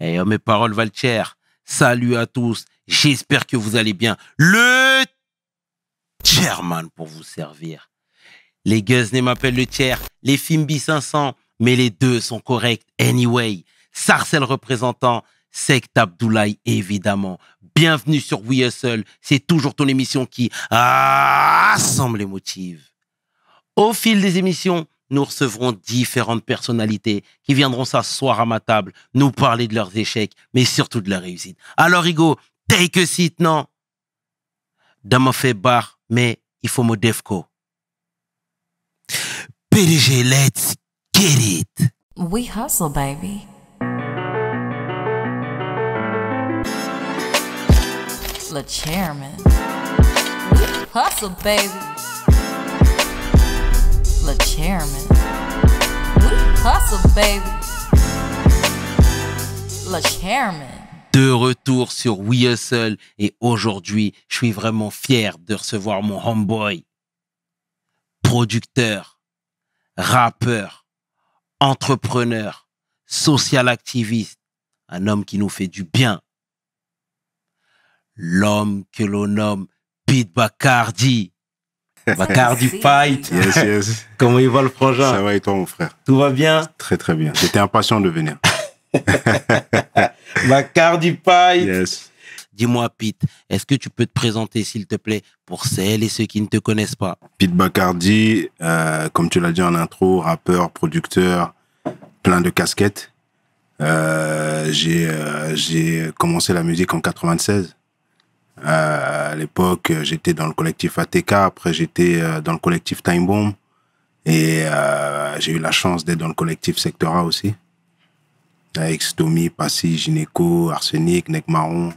Et eh, oh, mes paroles valent cher. Salut à tous. J'espère que vous allez bien. Le chairman pour vous servir. Les Guzney m'appellent le chair, les Fimbi 500, mais les deux sont corrects. Anyway, Sarcel représentant, Sect Abdoulaye, évidemment. Bienvenue sur We Hustle. C'est toujours ton émission qui assemble les motifs. Au fil des émissions, nous recevrons différentes personnalités qui viendront s'asseoir à ma table, nous parler de leurs échecs, mais surtout de leur réussite Alors, Hugo, take a seat, non? Dama fait bar, mais il faut me defco. PDG, let's get it. We hustle, baby. The chairman. hustle, baby. Le chairman. De retour sur We Hustle et aujourd'hui, je suis vraiment fier de recevoir mon homeboy, producteur, rappeur, entrepreneur, social activiste, un homme qui nous fait du bien. L'homme que l'on nomme Pete Bacardi. Bacardi fight. Yes, yes. Comment il va le frangin Ça va et toi, mon frère Tout va bien Très, très bien. J'étais impatient de venir. Bacardi fight. Yes. Dis-moi, Pete, est-ce que tu peux te présenter, s'il te plaît, pour celles et ceux qui ne te connaissent pas Pete Bacardi, euh, comme tu l'as dit en intro, rappeur, producteur, plein de casquettes. Euh, euh, j'ai commencé la musique en 96. Euh, à l'époque, j'étais dans le collectif ATK, après j'étais euh, dans le collectif Time Bomb, et euh, j'ai eu la chance d'être dans le collectif Sectora aussi, avec Stomy, Passy, Gineco, Arsenic, Nek Marron,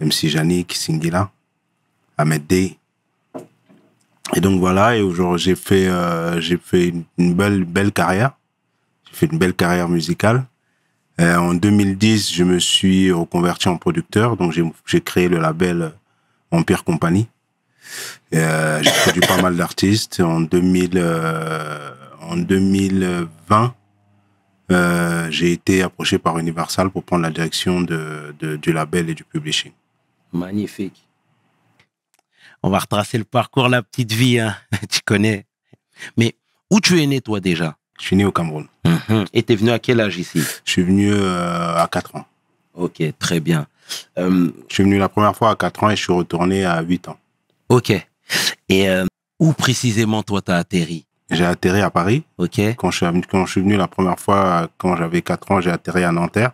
MC Janik, Singila, Ahmed Day. Et donc voilà, et aujourd'hui j'ai fait, j'ai fait une belle carrière, j'ai fait une belle carrière musicale. Euh, en 2010, je me suis reconverti en producteur, donc j'ai créé le label Empire Company. Euh, j'ai produit pas mal d'artistes. En, 2020, euh, j'ai été approché par Universal pour prendre la direction du label et du publishing. Magnifique. On va retracer le parcours, la petite vie, hein. tu connais. Mais où tu es né, toi, déjà je suis né au Cameroun. Mhm. Et tu es venu à quel âge ici Je suis venu euh, à 4 ans. Ok, très bien. Euh, je suis venu la première fois à 4 ans et je suis retourné à 8 ans. Ok. Et euh, où précisément toi t'as atterri J'ai atterri à Paris. Ok. Quand je, suis, quand je suis venu la première fois, quand j'avais 4 ans, j'ai atterri à Nanterre.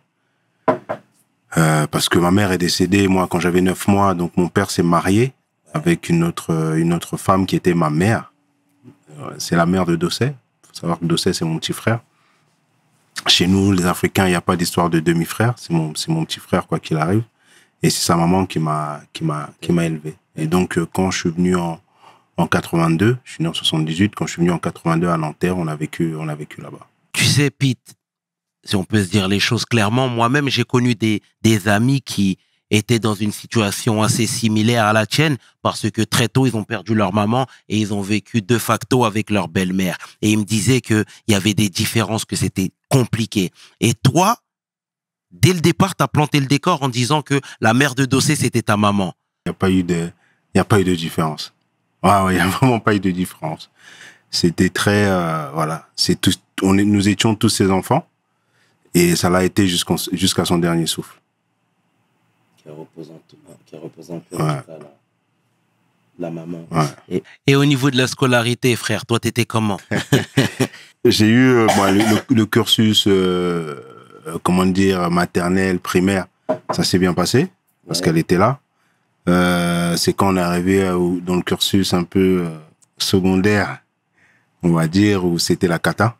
parce que ma mère est décédée, moi, quand j'avais 9 mois. Donc, mon père s'est marié avec une autre, une autre femme qui était ma mère. C'est la mère de Dosset savoir que Dossé, c'est mon petit frère. Chez nous, les Africains, il n'y a pas d'histoire de demi-frère. C'est mon, mon petit frère, quoi qu'il arrive. Et c'est sa maman qui m'a élevé. Et donc, euh, quand je suis venu en, en 82, je suis né en 78, quand je suis venu en 82 à Nanterre, on a vécu, on a vécu là-bas. Tu sais, Pete, si on peut se dire les choses clairement, moi-même, j'ai connu des, des amis qui, étaient dans une situation assez similaire à la tienne parce que très tôt ils ont perdu leur maman et ils ont vécu de facto avec leur belle-mère. Et ils me disaient que il y avait des différences, que c'était compliqué. Et toi, dès le départ, t'as planté le décor en disant que la mère de Dossé c'était ta maman. Il n'y a pas eu de, y a pas eu de différence. Ah il n'y a vraiment pas eu de différence. C'était très, euh, voilà, c'est tout, on nous étions tous ses enfants et ça l'a été jusqu'à son dernier souffle qui représente hein. la, maman. Et, au niveau de la scolarité, frère, toi, tu étais comment J'ai eu euh, le, cursus, euh, euh, comment dire, maternel, primaire. Ça s'est bien passé parce qu'elle était là. c'est quand on est arrivé dans le cursus un peu secondaire, on va dire, où c'était la cata.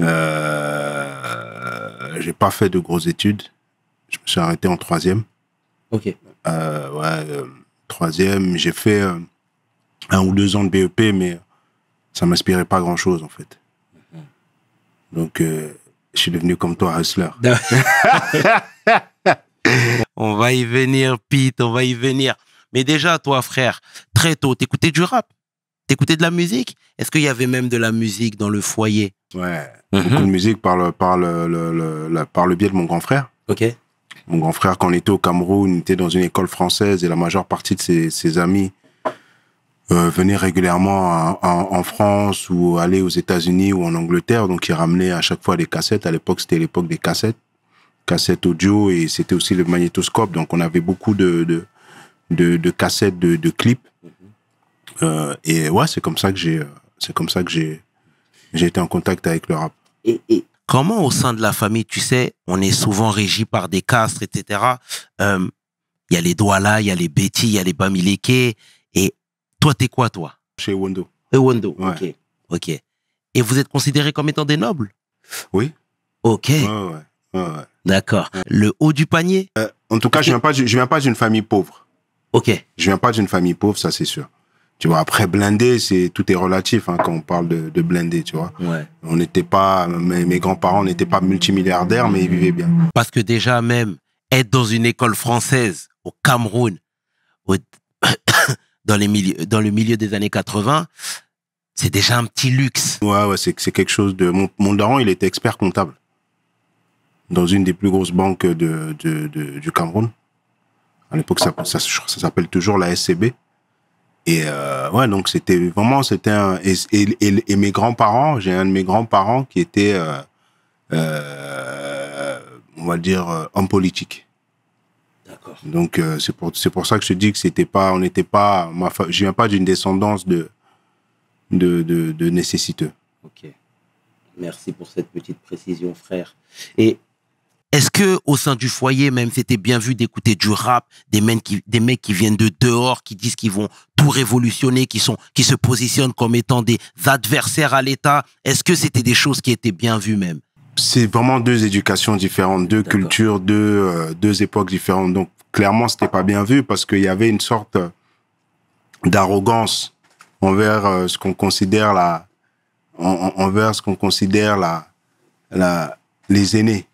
Euh, j'ai pas fait de grosses études. Je me suis arrêté en troisième. Ok. Euh, ouais, euh, troisième, j'ai fait euh, un ou deux ans de BEP, mais ça m'inspirait pas grand chose en fait. Mm-hmm. Donc, je suis devenu comme toi, hustler. on va y venir, Pete, on va y venir. Mais déjà, toi, frère, très tôt, t'écoutais du rap, t'écoutais de la musique. Est-ce qu'il y avait même de la musique dans le foyer Ouais, mm-hmm. beaucoup de musique par le, par par le biais de mon grand frère. Ok. Mon grand frère, quand on était au Cameroun, était dans une école française et la majeure partie de ses, amis euh, venaient régulièrement en France ou aller aux États-Unis ou en Angleterre. Donc, ils ramenaient à chaque fois des cassettes. À l'époque, c'était l'époque des cassettes, cassettes audio et c'était aussi le magnétoscope. Donc, on avait beaucoup de, cassettes, de, clips. Mhm. Euh, et ouais, c'est comme ça que j'ai, euh, c'est comme ça que j'ai, j'ai été en contact avec le rap. et, Comment au sein de la famille, tu sais, on est souvent régi par des castres, etc. Euh, il y a les Douala, il y a les Betty, il y a les Bamileke. Et toi, t'es quoi, toi Chez Wondo. Wondo, ok. Et vous êtes considéré comme étant des nobles Oui. Ok. D'accord. Le haut du panier euh, En tout cas, je ne viens pas, d'une famille pauvre. Ok. Je viens pas d'une famille pauvre, ça c'est sûr. Tu vois, après blindé, c'est tout est relatif hein, quand on parle de, blindé, tu vois. On n'était pas, mes, grands-parents n'étaient pas multimilliardaires, mais ils vivaient bien. Parce que déjà même, être dans une école française au Cameroun, dans, le milieu des années 80, c'est déjà un petit luxe. Ouais, c'est quelque chose de... Mon, daron, il était expert comptable dans une des plus grosses banques du Cameroun. À l'époque, ça s'appelle toujours la SCB. Et euh, ouais, donc c'était vraiment, c'était et, et, mes grands-parents, j'ai un de mes grands-parents qui était, euh, euh, on va dire, homme politique. D'accord. Donc c'est pour, pour ça que je dis que c'était pas, on n'était pas, ma je viens pas d'une descendance de, de, de, de nécessiteux. Ok. Merci pour cette petite précision, frère. Et est-ce que au sein du foyer, même, c'était bien vu d'écouter du rap, des mecs qui, des mecs qui viennent de dehors, qui disent qu'ils vont tout révolutionner, qui sont, qui se positionnent comme étant des adversaires à l'État. Est-ce que c'était des choses qui étaient bien vues même? C'est vraiment deux éducations différentes, deux cultures, euh, deux, époques différentes. Donc, clairement, c'était pas bien vu parce qu'il y avait une sorte d'arrogance envers euh, ce qu'on considère la, envers ce qu'on considère la, la, les aînés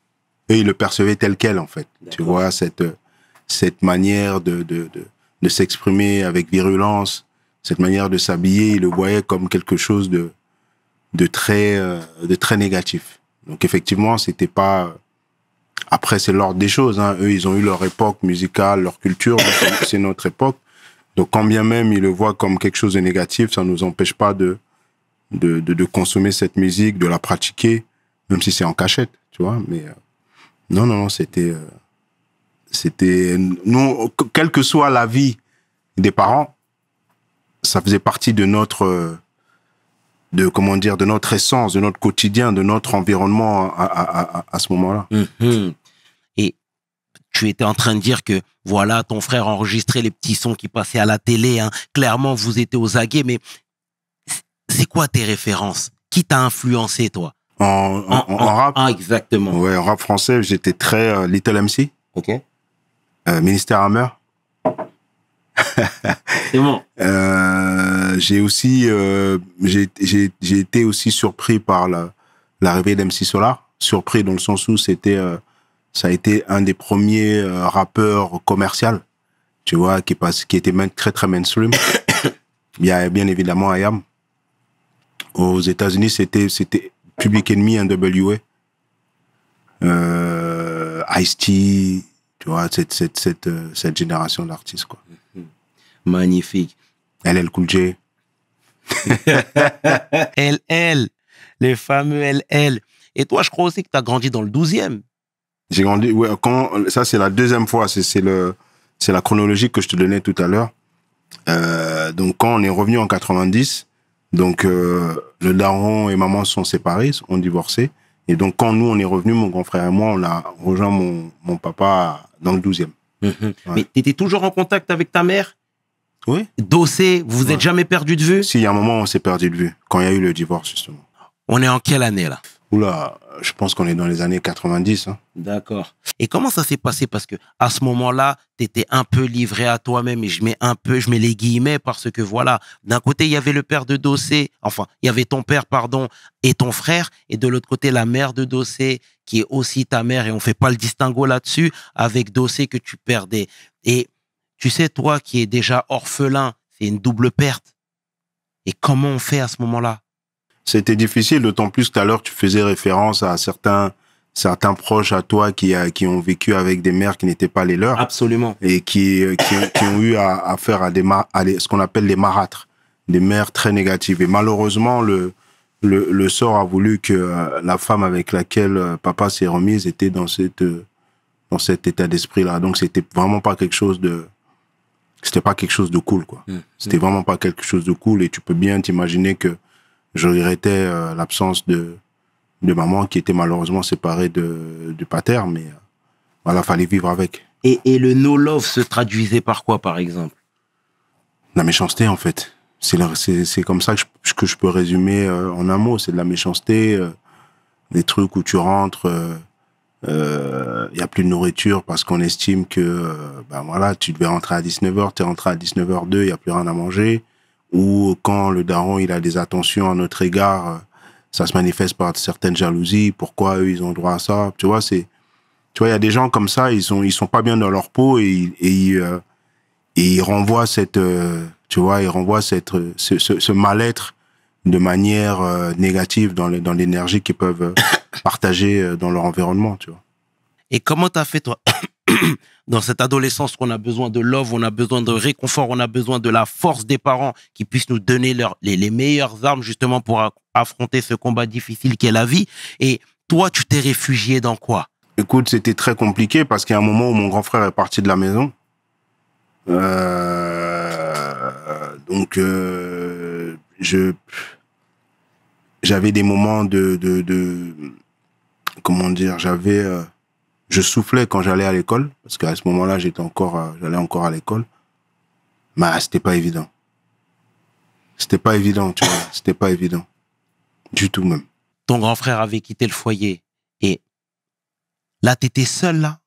eux, ils le percevaient tel quel, en fait. Tu vois, cette, euh, cette manière de, de, de, s'exprimer avec virulence, cette manière de s'habiller, ils le voyaient comme quelque chose de, de, très, euh, de très négatif. Donc, effectivement, c'était pas. Euh, après, c'est l'ordre des choses. Hein. Eux, ils ont eu leur époque musicale, leur culture. c'est notre époque. Donc, quand bien même ils le voient comme quelque chose de négatif, ça ne nous empêche pas de, de, de, de, consommer cette musique, de la pratiquer, même si c'est en cachette, tu vois. Mais non, non, non, c'était. Euh, c'était. Nous, quelle que soit la vie des parents, ça faisait partie de notre. Euh, de comment dire de notre essence, de notre quotidien, de notre environnement à, ce moment-là. Mhm. Et tu étais en train de dire que voilà, ton frère enregistrait les petits sons qui passaient à la télé. Hein. Clairement, vous étiez aux aguets, mais c'est quoi tes références Qui t'a influencé, toi en, ah, ah, rap. Ah, exactement. Ouais, en rap français, j'étais très euh, Little MC. Ok. Euh, Ministère Hammer. C'est bon. Euh, j'ai aussi, euh, j'ai été aussi surpris par l'arrivée d'MC Solar. Surpris dans le sens où c'était, euh, ça a été un des premiers rappeurs commercial, tu vois, qui passe, qui était même très très mainstream. Il y a bien évidemment IAM. Aux États-Unis, c'était, c'était Public Enemy, NWA, euh, Ice-T, tu vois, cette, cette, cette, euh, cette génération d'artistes, quoi. Mm-hmm. Magnifique. LL Cool J. LL, les fameux LL. Et toi, je crois aussi que tu as grandi dans le 12e. J'ai grandi, ouais, quand, ça c'est la deuxième fois, c'est le, c'est la chronologie que je te donnais tout à l'heure. Euh, donc quand on est revenu en 90, donc, euh, le daron et maman sont séparés, ont divorcé. Et donc, quand nous, on est revenus, mon grand frère et moi, on a rejoint mon, papa dans le 12e. Mhm. Mais tu étais toujours en contact avec ta mère Oui. Dossé, vous vous êtes jamais perdu de vue Si, il y a un moment, on s'est perdu de vue, quand il y a eu le divorce, justement. On est en quelle année, là Oula, je pense qu'on est dans les années 90. Hein. D'accord. Et comment ça s'est passé Parce que à ce moment-là, tu étais un peu livré à toi-même et je mets un peu, je mets les guillemets parce que voilà, d'un côté, il y avait le père de Dossé, enfin, il y avait ton père, pardon, et ton frère, et de l'autre côté, la mère de Dossé, qui est aussi ta mère, et on fait pas le distinguo là-dessus, avec Dossé que tu perdais. Et tu sais, toi qui es déjà orphelin, c'est une double perte. Et comment on fait à ce moment-là c'était difficile, d'autant plus qu'à l'heure, tu faisais référence à certains certains proches à toi qui, qui ont vécu avec des mères qui n'étaient pas les leurs. Absolument. Et qui, euh, qui, ont eu à, à, faire à des, à ce qu'on appelle les marâtres, des mères très négatives. Et malheureusement, le, le, le sort a voulu que euh, la femme avec laquelle euh, papa s'est remise était dans, cette, dans cet état d'esprit-là. Donc, c'était vraiment pas quelque chose de. C'était pas quelque chose de cool, quoi. Mmh. C'était mmh. vraiment pas quelque chose de cool. Et tu peux bien t'imaginer que je regrettais euh, l'absence de, maman qui était malheureusement séparée du pater, mais euh, voilà, fallait vivre avec. Et, le no love se traduisait par quoi, par exemple La méchanceté, en fait. C'est comme ça que je, peux résumer euh, en un mot. C'est de la méchanceté, des trucs où tu rentres il y a plus de nourriture parce qu'on estime que ben voilà tu devais rentrer à 19h tu es rentré à 19h2 il y a plus rien à manger ou quand le daron il a des attentions à notre égard, euh, ça se manifeste par certaines jalousies. Pourquoi eux ils ont droit à ça Tu vois, c'est tu vois, il y a des gens comme ça, ils sont ils sont pas bien dans leur peau et, ils euh, renvoient cette euh, tu vois, ils renvoient cette ce, mal-être de manière négative dans le, dans l'énergie qu'ils peuvent partager dans leur environnement, tu vois. Et comment tu as fait toi dans cette adolescence qu'on a besoin de love, on a besoin de réconfort, on a besoin de la force des parents qui puissent nous donner leur, les, meilleures armes justement pour affronter ce combat difficile qu'est la vie. Et toi, tu t'es réfugié dans quoi Écoute, c'était très compliqué parce qu'il y a un moment où mon grand frère est parti de la maison. Euh, donc, euh, je j'avais des moments de, de, de comment dire, j'avais euh, je soufflais quand j'allais à l'école, parce qu'à ce moment-là, j'étais encore, euh, j'allais encore à l'école. Mais bah, c'était pas évident. C'était pas évident, tu vois. C'était pas évident. Du tout même. Ton grand frère avait quitté le foyer et là, t'étais seul là?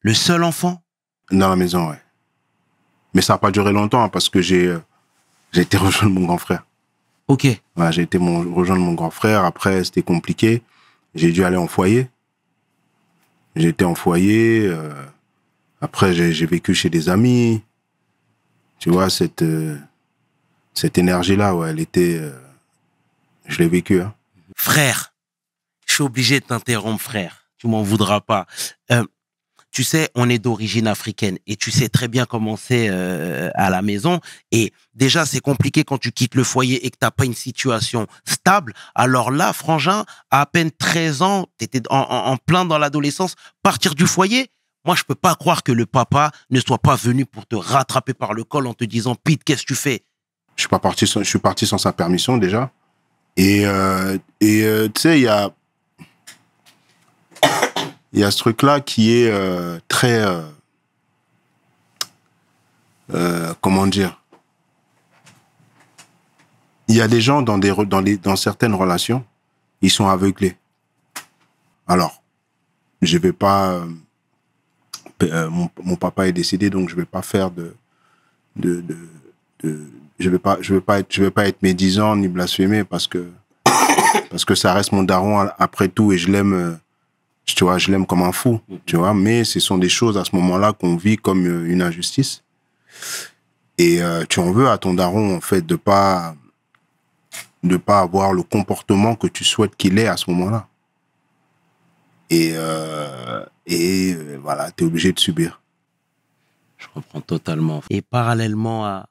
Le seul enfant? Dans la maison, ouais. Mais ça n'a pas duré longtemps hein, parce que j'ai, euh, j'ai été rejoindre mon grand frère. Ok. j'ai été mon, rejoindre mon grand frère. Après, c'était compliqué. J'ai dû aller en foyer. J'étais en foyer. Euh, après, j'ai vécu chez des amis. Tu vois, cette, euh, cette énergie-là, ouais, elle était. Euh, je l'ai vécue. Hein. Frère, je suis obligé de t'interrompre, frère. Tu m'en voudras pas tu sais, on est d'origine africaine et tu sais très bien comment c'est euh, à la maison. Et déjà, c'est compliqué quand tu quittes le foyer et que tu n'as pas une situation stable. Alors là, frangin, à peine 13 ans, tu étais en, plein dans l'adolescence, partir du foyer. Moi, je peux pas croire que le papa ne soit pas venu pour te rattraper par le col en te disant, Pete, qu'est-ce que tu fais Je suis pas parti, sans, je suis parti sans sa permission déjà. Et euh, et euh, tu sais, il y a il y a ce truc-là qui est euh, très... Euh, euh, comment dire Il y a des gens dans, des, dans, certaines relations, ils sont aveuglés. Alors, je vais pas... Mon, papa est décédé, donc je vais pas faire de... je vais pas je vais pas être je vais pas être médisant ni blasphémé parce que parce que ça reste mon daron après tout et je l'aime tu vois, je l'aime comme un fou, tu vois, mais ce sont des choses à ce moment-là qu'on vit comme euh, une injustice. Et euh, tu en veux à ton daron, en fait, de pas de pas avoir le comportement que tu souhaites qu'il ait à ce moment-là. Et, euh, et voilà, tu es obligé de subir. Je comprends totalement. Et parallèlement à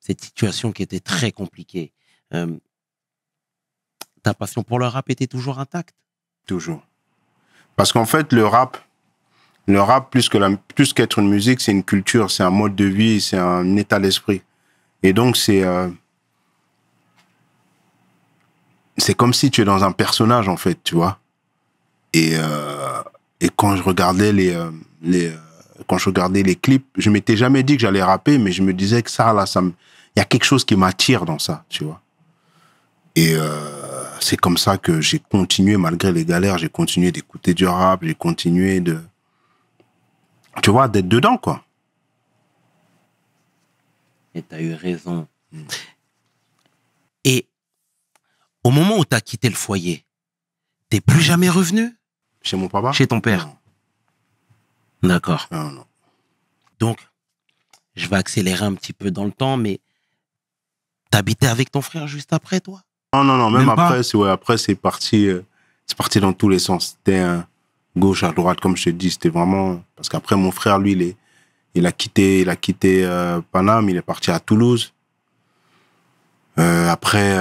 cette situation qui était très compliquée, ta passion pour le rap était toujours intacte Toujours. Parce qu'en fait, le rap, le rap, plus que la, plus qu'être une musique, c'est une culture, c'est un mode de vie, c'est un état d'esprit. Et donc, c'est, euh, c'est comme si tu es dans un personnage, en fait, tu vois. Et, euh, et quand je regardais les, euh, les, euh, quand je regardais les clips, je m'étais jamais dit que j'allais rapper, mais je me disais que ça, là, ça il y a quelque chose qui m'attire dans ça, tu vois. Et, euh, c'est comme ça que j'ai continué, malgré les galères, j'ai continué d'écouter du rap, j'ai continué de. Tu vois, d'être dedans, quoi. Et t'as eu raison. Et au moment où t'as quitté le foyer, t'es plus jamais revenu Chez mon papa Chez ton père. D'accord. Non, non. Donc, je vais accélérer un petit peu dans le temps, mais t'habitais avec ton frère juste après, toi non, non, non, même, après, c'est ouais, après, parti, euh, c'est parti dans tous les sens. C'était gauche à droite, comme je te dis, c'était vraiment. Parce qu'après, mon frère, lui, il, est, il a quitté, il a quitté euh, Paname, il est parti à Toulouse. Euh, après,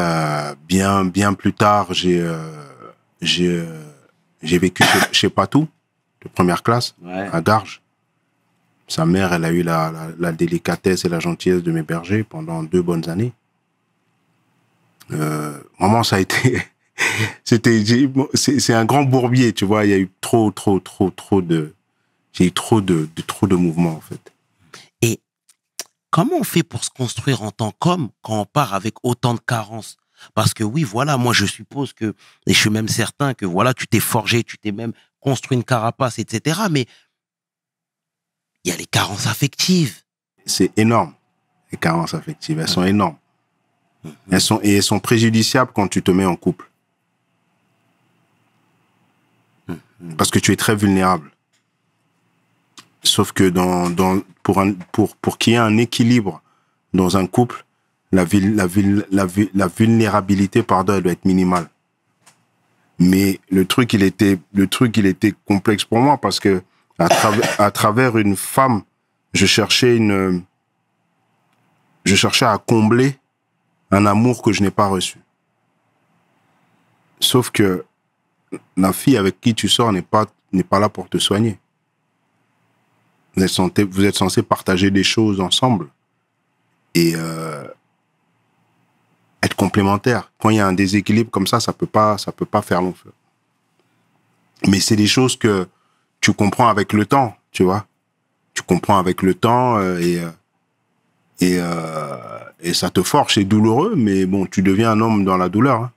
bien, bien plus tard, j'ai j'ai vécu chez, Patou, de première classe, à Garges. Sa mère, elle a eu la, la délicatesse et la gentillesse de m'héberger pendant deux bonnes années euh, vraiment ça a été c'était c'est un grand bourbier tu vois il y a eu trop trop trop trop de j'ai eu trop de, de, trop de mouvements en fait et comment on fait pour se construire en tant qu'homme quand on part avec autant de carences parce que oui voilà moi je suppose que et je suis même certain que voilà tu t'es forgé tu t'es même construit une carapace etc mais il y a les carences affectives c'est énorme les carences affectives elles sont énormes elles mhm. sont, et elles sont préjudiciables quand tu te mets en couple. Mhm. Parce que tu es très vulnérable. Sauf que dans, dans, pour, pour, pour qu'il y ait un équilibre dans un couple, la, la, la, la vulnérabilité pardon, elle doit être minimale. Mais le truc, il était, le truc, il était complexe pour moi parce que à, à travers une femme, je cherchais une, je cherchais à combler un amour que je n'ai pas reçu. Sauf que la fille avec qui tu sors n'est pas, n'est pas là pour te soigner. Vous êtes, censé, vous êtes censé partager des choses ensemble et euh, être complémentaires. Quand il y a un déséquilibre comme ça, ça peut pas, ça peut pas faire long feu. Mais c'est des choses que tu comprends avec le temps, tu vois. Tu comprends avec le temps euh, et euh, et, euh, et ça te forge, c'est douloureux, mais bon, tu deviens un homme dans la douleur. Hein.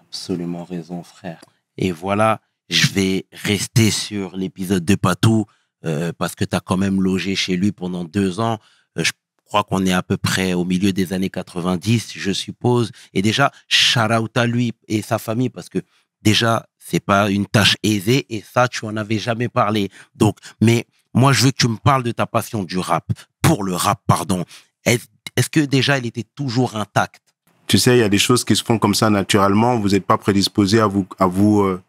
Absolument raison, frère. Et voilà, je vais rester sur l'épisode de Patou, euh, parce que tu as quand même logé chez lui pendant deux ans. Euh, je crois qu'on est à peu près au milieu des années 90, je suppose. Et déjà, shout out à lui et sa famille, parce que déjà, c'est pas une tâche aisée, et ça, tu en avais jamais parlé. Donc, mais moi, je veux que tu me parles de ta passion du rap, pour le rap, pardon, est-ce que déjà elle était toujours intacte Tu sais, il y a des choses qui se font comme ça naturellement. Vous n'êtes pas prédisposé à vous, à, vous, euh,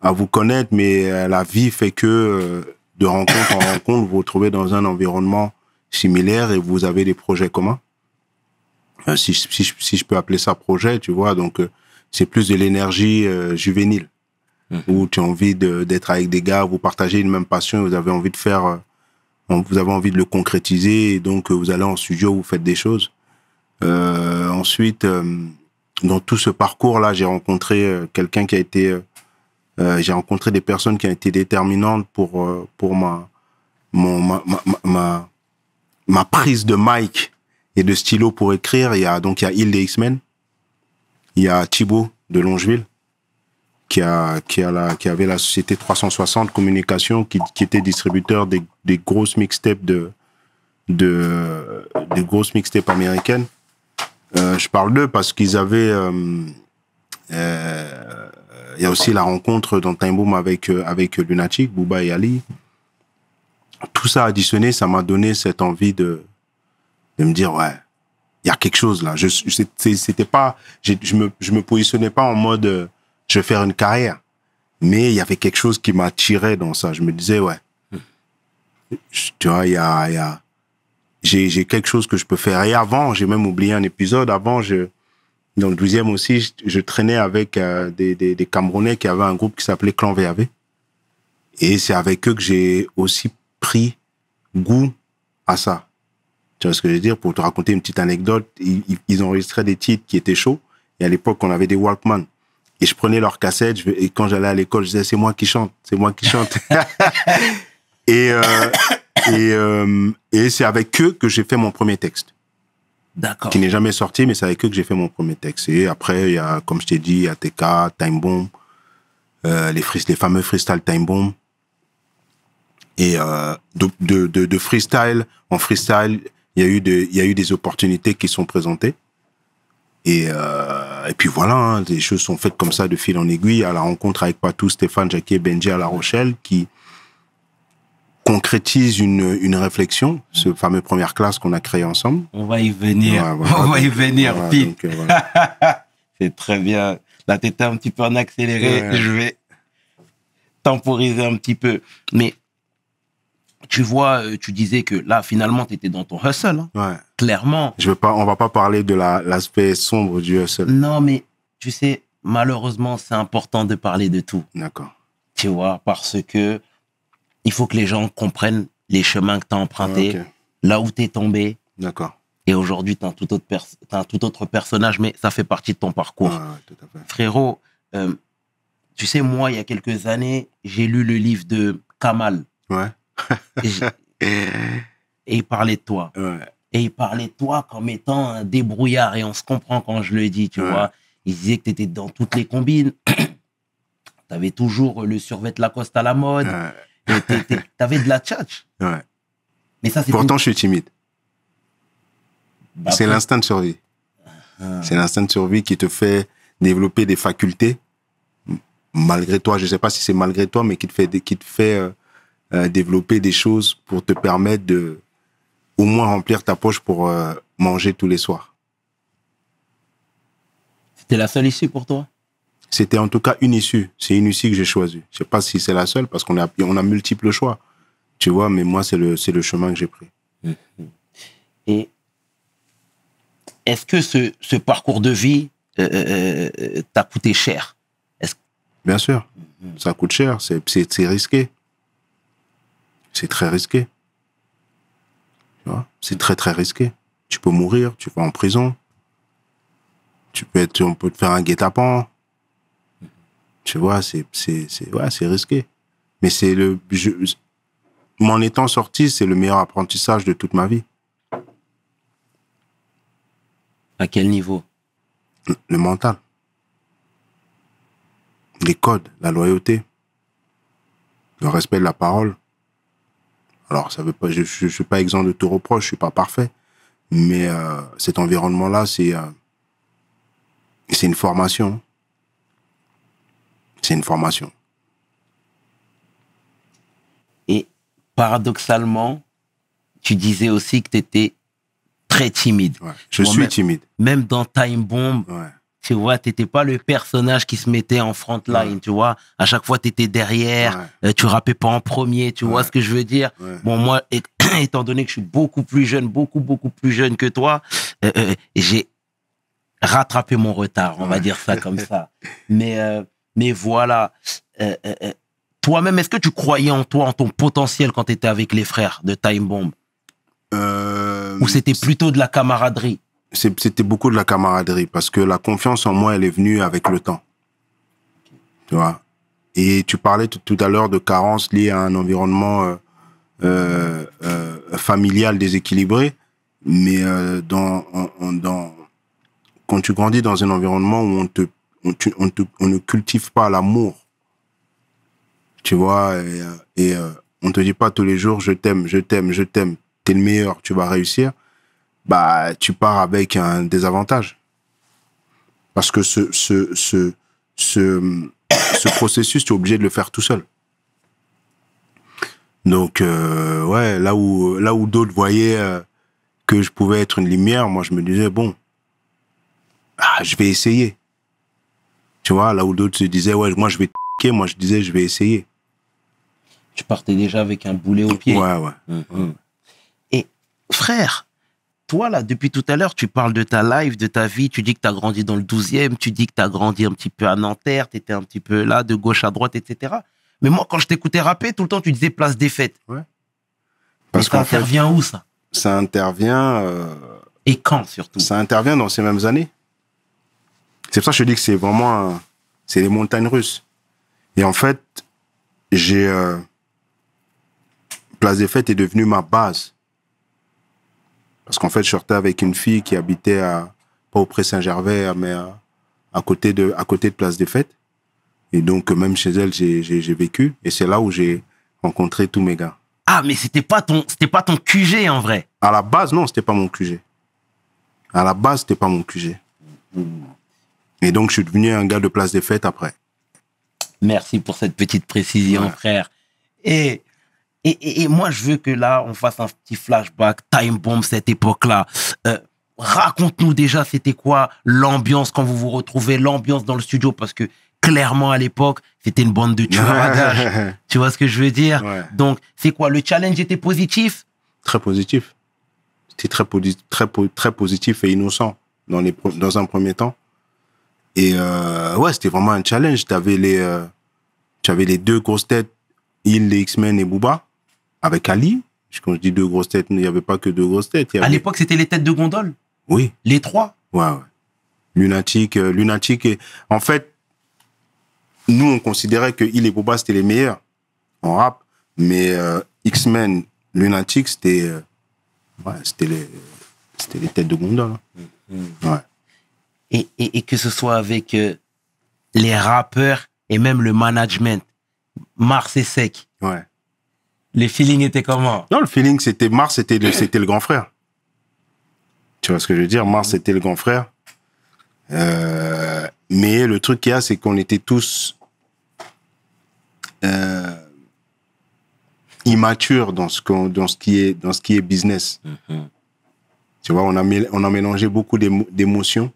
à vous connaître, mais euh, la vie fait que euh, de rencontre en rencontre, vous vous retrouvez dans un environnement similaire et vous avez des projets communs. si, je peux appeler ça projet, tu vois, donc c'est plus de l'énergie juvénile, mhm. où tu as envie d'être avec des gars, vous partagez une même passion, vous avez envie de faire vous avez envie de le concrétiser, donc euh, vous allez en studio, vous faites des choses. Euh, ensuite, euh, dans tout ce parcours-là, j'ai rencontré quelqu'un qui a été, j'ai rencontré des personnes qui ont été déterminantes pour pour ma, mon, ma, ma, prise de mic et de stylo pour écrire. Il y a donc il y a X-Men, il y a Thibaut de Longeville, qui, a, qui, a la, qui avait la société 360 Communication, qui, était distributeur des, des grosses mixtapes de, de des grosses mixtapes américaines. Euh, je parle d'eux parce qu'ils avaient. Euh, euh, il y a aussi la rencontre dans Time Boom avec avec Lunatic, Booba et Ali. Tout ça additionné, ça m'a donné cette envie de de me dire ouais, il y a quelque chose là. Je c'était pas, je me je me positionnais pas en mode je vais faire une carrière. Mais il y avait quelque chose qui m'attirait dans ça. Je me disais, ouais, tu vois, il y a, j'ai quelque chose que je peux faire. Et avant, j'ai même oublié un épisode. Avant, je, dans le 12e aussi, je, traînais avec euh, des, Camerounais qui avaient un groupe qui s'appelait Clan VAV. Et c'est avec eux que j'ai aussi pris goût à ça. Tu vois ce que je veux dire Pour te raconter une petite anecdote, ils, ils enregistraient des titres qui étaient chauds. Et à l'époque, on avait des Walkman. Et je prenais leurs cassettes, et quand j'allais à l'école, je disais, c'est moi qui chante, c'est moi qui chante. et euh, euh, et, c'est avec eux que j'ai fait mon premier texte. D'accord. Qui n'est jamais sorti, mais c'est avec eux que j'ai fait mon premier texte. Et après, il y a, comme je t'ai dit, ATK, Time Bomb, euh, les, les fameux freestyle Time Bomb. Et euh, de, freestyle en freestyle, il y, y a eu des opportunités qui sont présentées. Euh, et, puis voilà, des hein, les choses sont faites comme ça de fil en aiguille, à la rencontre avec Patou, Stéphane, et Benji à La Rochelle, qui concrétise une, une réflexion, ce fameux première classe qu'on a créé ensemble. On va y venir, on va y venir, euh, C'est très bien. Là, tu un petit peu en accéléré, je vais temporiser un petit peu. Mais tu vois, euh, tu disais que là, finalement, tu étais dans ton hustle. Hein. Ouais. Clairement. Je veux pas, on va pas parler de l'aspect sombre du hustle. Non, mais tu sais, malheureusement, c'est important de parler de tout. D'accord. Tu vois, parce que il faut que les gens comprennent les chemins que tu as empruntés, ah, là où tu es tombé. D'accord. Et aujourd'hui, tu as, as, un tout autre personnage, mais ça fait partie de ton parcours. Ah, tout à fait. Frérot, euh, tu sais, moi, il y a quelques années, j'ai lu le livre de Kamal. Ouais et, il parlait de toi. Et il parlait de toi comme étant un débrouillard. Et on se comprend quand je le dis, tu vois. Il disait que tu étais dans toutes les combines. tu avais toujours le survêt Lacoste à la mode. Ouais. Tu avais de la tchatch. Mais ça, c'est Pourtant, je suis timide. Bah, c'est l'instinct de survie. Ah. C'est l'instinct de survie qui te fait développer des facultés malgré toi. Je ne sais pas si c'est malgré toi, mais qui te fait, qui te fait euh, euh, développer des choses pour te permettre de au moins remplir ta poche pour euh, manger tous les soirs. C'était la seule issue pour toi C'était en tout cas une issue. C'est une issue que j'ai choisie. Je ne sais pas si c'est la seule parce qu'on a, on a multiples choix. Tu vois, mais moi, c'est le, le chemin que j'ai pris. Mm-hmm. Et est-ce que ce, parcours de vie euh, t'a coûté cher Bien sûr, mm-hmm. ça coûte cher, c'est risqué c'est très risqué. Tu vois, c'est très très risqué. Tu peux mourir, tu vas en prison. Tu peux être, on peut te faire un guet-apens. Tu vois, c'est, c'est, c'est, c'est risqué. Mais c'est le, je, m'en étant sorti, c'est le meilleur apprentissage de toute ma vie. À quel niveau? le mental les codes, la loyauté, le respect de la parole, alors, ça veut pas, je, ne suis pas exempt de tout reproche, je suis pas parfait, mais euh, cet environnement-là, euh, c'est une formation. C'est une formation. Et paradoxalement, tu disais aussi que tu étais très timide. je suis timide. Même dans Time Bomb, tu vois, t'étais pas le personnage qui se mettait en front line, tu vois. À chaque fois, t'étais derrière, euh, tu rappais pas en premier, tu vois ce que je veux dire. Bon, moi, étant donné que je suis beaucoup plus jeune, beaucoup, beaucoup plus jeune que toi, euh, euh, j'ai rattrapé mon retard, on va dire ça comme ça. Mais, mais voilà. Toi-même, est-ce que tu croyais en toi, en ton potentiel quand tu étais avec les frères de Time Bomb Ou c'était plutôt de la camaraderie c'était beaucoup de la camaraderie parce que la confiance en moi, elle est venue avec le temps. Tu vois. Et tu parlais tout à l'heure de carences liées à un environnement euh, euh, euh, familial déséquilibré, mais dans, dans, quand tu grandis dans un environnement où on, te, ne cultive pas l'amour, tu vois, et, et on te dit pas tous les jours je t'aime, je t'aime, je t'aime, t'es le meilleur, tu vas réussir bah, tu pars avec un désavantage. Parce que ce, ce, ce, ce, ce processus, tu es obligé de le faire tout seul. Donc, euh, ouais, là où, là où d'autres voyaient euh, que je pouvais être une lumière, moi, je me disais, bon, ah, je vais essayer. Tu vois, là où d'autres se disaient, ouais, moi, je vais moi, je disais, je vais essayer. Tu partais déjà avec un boulet au pied. Ouais, ouais. Hum, hum. Et frère, toi, depuis tout à l'heure, tu parles de ta life, de ta vie, tu dis que tu as grandi dans le 12e, tu dis que tu as grandi un petit peu à Nanterre, tu étais un petit peu là, de gauche à droite, etc. Mais moi, quand je t'écoutais rapper, tout le temps, tu disais place des fêtes. Ouais. Parce ça intervient où, ça Ça intervient. Euh, et quand, surtout Ça intervient dans ces mêmes années. C'est pour ça que je dis que c'est vraiment. C'est les montagnes russes. Et en fait, j'ai. Euh, place des fêtes est devenue ma base parce qu'en fait, je sortais avec une fille qui habitait à, pas auprès Saint-Gervais, mais à, à, côté de, à côté de Place des Fêtes. Et donc, même chez elle, j'ai vécu. Et c'est là où j'ai rencontré tous mes gars. Ah, mais c'était pas ton, c'était pas ton QG en vrai. À la base, non, c'était pas mon QG. À la base, c'était pas mon QG. Et donc, je suis devenu un gars de place des fêtes après. Merci pour cette petite précision, frère. Et et, et, moi, je veux que là, on fasse un petit flashback, time bomb, cette époque-là. Euh, raconte-nous déjà, c'était quoi l'ambiance quand vous vous retrouvez, l'ambiance dans le studio, parce que clairement, à l'époque, c'était une bande de tueurs tu vois ce que je veux dire Donc, c'est quoi Le challenge était positif Très positif. C'était très, très, très positif et innocent dans, les, dans un premier temps. Et euh, ouais, c'était vraiment un challenge. Tu avais, les, euh, avais les deux grosses têtes il, les X-Men et Booba avec Ali. Quand je dis deux grosses têtes, il n'y avait pas que deux grosses têtes. À l'époque, c'était les têtes de gondole. Oui. Les trois. Ouais, ouais. Lunatique, euh, lunatique. En fait, nous, on considérait que Il et Boba, c'était les meilleurs en rap. Mais euh, X-Men, Lunatic, c'était euh, ouais, c'était les, les, têtes de gondole. Hein. Ouais. Et, et, que ce soit avec les rappeurs et même le management, Mars et Sec. Ouais. Les feelings étaient comment Non, le feeling, c'était Mars, c'était le, grand frère. Tu vois ce que je veux dire Mars, c'était le grand frère. Euh, mais le truc qu'il y a, c'est qu'on était tous euh, immatures dans ce, dans, ce qui est, dans ce qui est business. Mhm. Tu vois, on a, on a mélangé beaucoup d'émotions.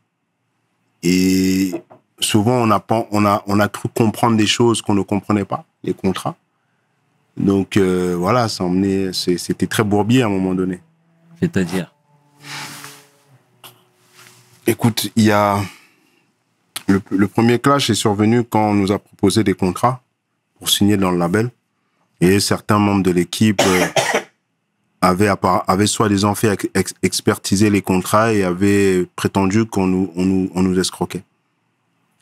Et souvent, on a, on, a, on a cru comprendre des choses qu'on ne comprenait pas, les contrats. Donc euh, voilà, ça emmenait, c'était très bourbier à un moment donné. C'est-à-dire Écoute, il y a le, premier clash est survenu quand on nous a proposé des contrats pour signer dans le label et certains membres de l'équipe euh, avaient, avaient soi-disant fait expertiser les contrats et avaient prétendu qu'on nous, escroquait.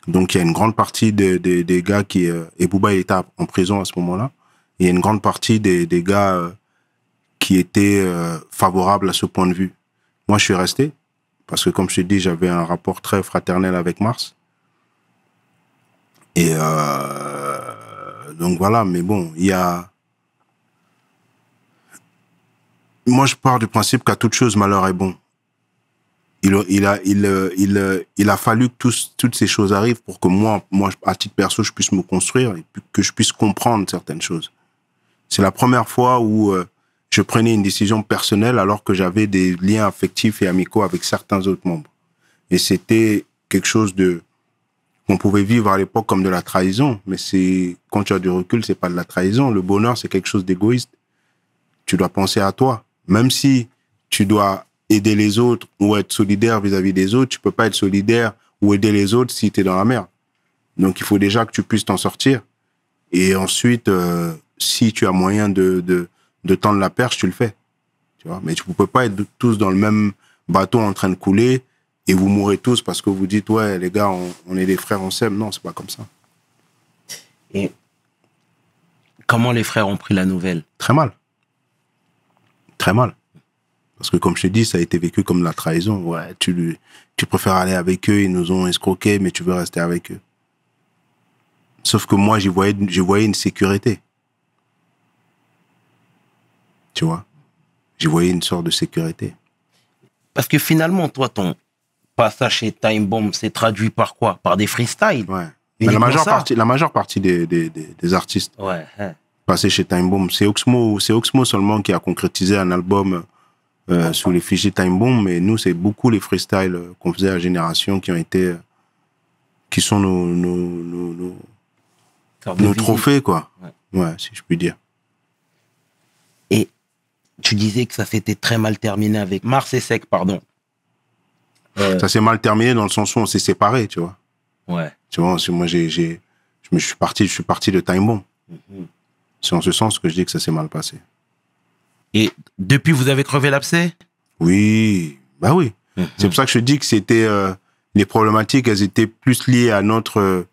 Donc il y a une grande partie des gars qui... et euh, Bouba, était en prison à ce moment-là il y a une grande partie des, gars euh, qui étaient euh, favorables à ce point de vue. Moi, je suis resté parce que, comme je te dis, j'avais un rapport très fraternel avec Mars. Et euh, donc voilà, mais bon, il y a. Moi, je pars du principe qu'à toute chose, malheur est bon. Il, a, il, a fallu que toutes ces choses arrivent pour que moi, moi, à titre perso, je puisse me construire et que je puisse comprendre certaines choses. C'est la première fois où euh, je prenais une décision personnelle alors que j'avais des liens affectifs et amicaux avec certains autres membres. Et c'était quelque chose de qu'on pouvait vivre à l'époque comme de la trahison, mais c'est quand tu as du recul, c'est pas de la trahison. Le bonheur, c'est quelque chose d'égoïste. Tu dois penser à toi, même si tu dois aider les autres ou être solidaire vis-à-vis des autres. Tu peux pas être solidaire ou aider les autres si tu es dans la merde. Donc il faut déjà que tu puisses t'en sortir. Et ensuite, euh, si tu as moyen de, de, de tendre la perche, tu le fais. Tu vois? Mais tu ne peux pas être tous dans le même bateau en train de couler et vous mourrez tous parce que vous dites, ouais, les gars, on, est des frères, on s'aime. Non, c'est pas comme ça. Et comment les frères ont pris la nouvelle Très mal. Très mal. Parce que comme je te dis, ça a été vécu comme la trahison. Ouais, tu, tu préfères aller avec eux, ils nous ont escroqués, mais tu veux rester avec eux. Sauf que moi, j'y voyais, voyais une sécurité. Tu vois J'y voyais une sorte de sécurité. Parce que finalement, toi, ton passage chez Time Bomb s'est traduit par quoi Par des freestyles. la, majeure partie, la majeure partie des, des, des, artistes ouais, hein. passés chez Time Bomb, c'est Oxmo, Oxmo seulement qui a concrétisé un album euh, sous les fichiers Time Bomb, mais nous, c'est beaucoup les freestyles euh, qu'on faisait à Génération qui ont été. Euh, qui sont nos, nos, nos, trophées, quoi. Ouais. si je puis dire tu disais que ça s'était très mal terminé avec Mars et Sec, pardon. Euh, ça s'est mal terminé dans le sens où on s'est séparés, tu vois. Ouais. Tu vois, moi, j'ai, je me suis parti, je suis parti de Time Bomb. Mhm. C'est en ce sens que je dis que ça s'est mal passé. Et depuis, vous avez crevé l'abcès Oui, bah oui. Mhm. C'est pour ça que je dis que c'était euh, les problématiques, elles étaient plus liées à notre euh,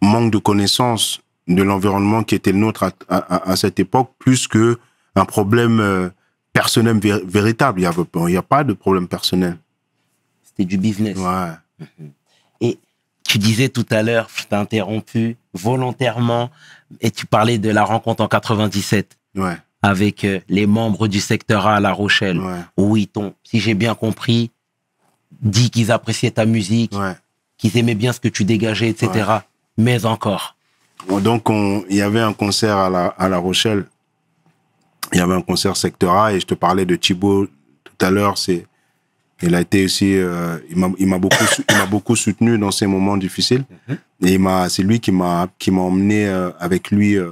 manque de connaissance de l'environnement qui était le nôtre à, à cette époque, plus que un problème euh, personnel véritable. Il n'y a, pas de problème personnel. C'était du business. Ouais. Mm-hmm. Et tu disais tout à l'heure, je t'ai interrompu volontairement, et tu parlais de la rencontre en 97. Avec euh, les membres du secteur A à La Rochelle. Oui, si j'ai bien compris, dit qu'ils appréciaient ta musique, qu'ils aimaient bien ce que tu dégageais, etc. Mais encore. donc, il y avait un concert à La, à la Rochelle il y avait un concert A et je te parlais de Thibaut tout à l'heure. C'est, il a été aussi, euh, il m'a beaucoup, il m'a beaucoup soutenu dans ces moments difficiles. Mhm. Et il m'a, c'est lui qui m'a, qui m'a emmené euh, avec lui euh,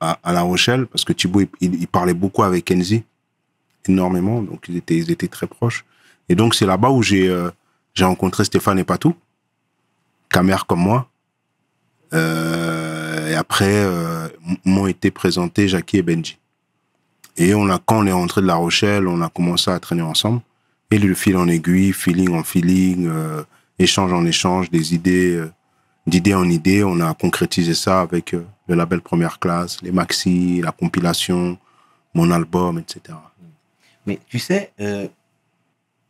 à, La Rochelle parce que Thibaut, il, il, parlait beaucoup avec Kenzie, énormément, donc ils étaient, ils étaient très proches. Et donc c'est là-bas où j'ai, j'ai rencontré Stéphane et Patou. camère comme moi et après, euh, m'ont été présentés Jackie et Benji. Et on a, quand on est rentré de La Rochelle, on a commencé à traîner ensemble. Et le fil en aiguille, feeling en feeling, euh, échange en échange, des idées, euh, d'idées d'idée en idée, on a concrétisé ça avec le label Première Classe, les maxi, la compilation, mon album, etc. Mais tu sais,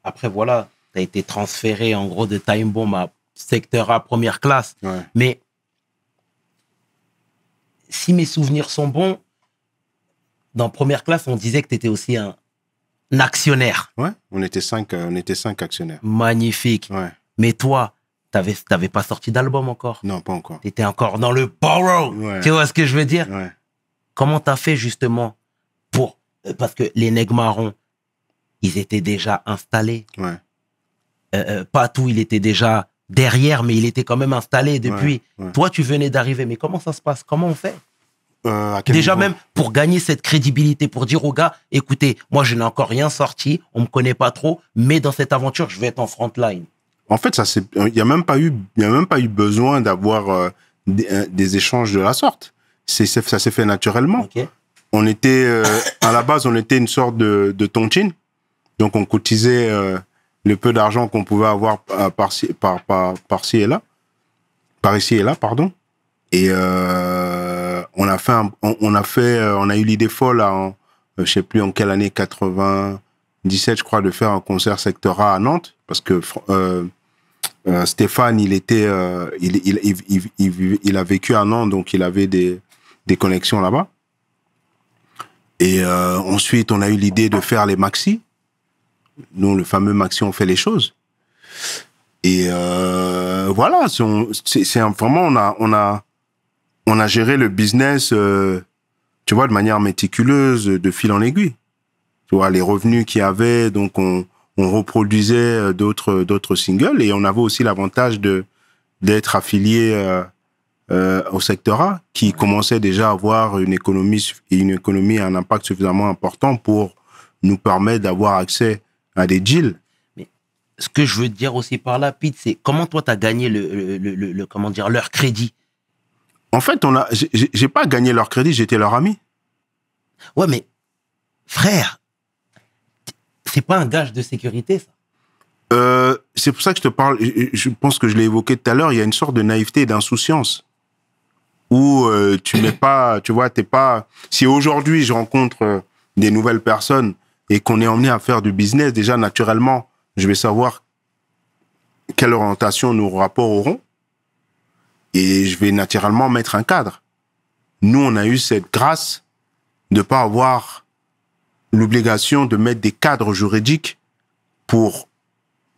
après voilà, tu as été transféré en gros de Time Bomb à secteur A Première Classe. Mais si mes souvenirs sont bons, dans première classe, on disait que tu étais aussi un, actionnaire. Ouais, on était cinq, euh, on était cinq actionnaires. Magnifique. Ouais. Mais toi, tu n'avais pas sorti d'album encore. Non, pas encore. Tu étais encore dans le borrow. Tu vois ce que je veux dire ouais. Comment as fait justement pour... Euh, parce que les nègres ils étaient déjà installés. Ouais. Euh, euh tout, il était déjà derrière, mais il était quand même installé depuis. Toi, tu venais d'arriver, mais comment ça se passe Comment on fait euh, Déjà même pour gagner cette crédibilité, pour dire aux gars, écoutez, moi je n'ai encore rien sorti, on me connaît pas trop, mais dans cette aventure, je vais être en front line. En fait, ça c'est, euh, il n'y a même pas eu, même pas eu besoin d'avoir euh, des, échanges de la sorte. C'est, ça s'est fait naturellement. On était, à la base, on était une sorte de, de tontine, donc on cotisait le peu d'argent qu'on pouvait avoir euh, par-ci et là, par ici et là, pardon. Et euh, on a fait, on, a fait, euh, on a eu l'idée folle, je je sais plus en quelle année, 97, je crois, de faire un concert secteur à Nantes, parce que Stéphane, il était, il a vécu à Nantes, donc il avait des, des connexions là-bas. Et ensuite, on a eu l'idée de faire les maxi nous, le fameux Maxi, on fait les choses. Et euh, voilà, c'est vraiment on a on a on a géré le business, euh, tu vois, de manière méticuleuse, de fil en aiguille. Tu vois, les revenus qu'il y avait, donc on, reproduisait euh, d'autres d'autres singles et on avait aussi l'avantage de d'être affilié au secteur A, qui commençait déjà à avoir une économie une économie un impact suffisamment important pour nous permettre d'avoir accès à des deals. Mais ce que je veux te dire aussi par là, Pete, c'est comment toi, tu as gagné le, le, le, comment dire, leur crédit En fait, on a, j'ai pas gagné leur crédit, j'étais leur ami. Ouais, mais frère, c'est pas un gage de sécurité, ça. Euh, c'est pour ça que je te parle, je pense que je l'ai évoqué tout à l'heure, il y a une sorte de naïveté et d'insouciance où euh, tu n'es pas, tu vois, t'es pas. Si aujourd'hui je rencontre euh, des nouvelles personnes et qu'on est emmené à faire du business, déjà naturellement, je vais savoir quelle orientation nos rapports auront et je vais naturellement mettre un cadre. Nous, on a eu cette grâce de ne pas avoir l'obligation de mettre des cadres juridiques pour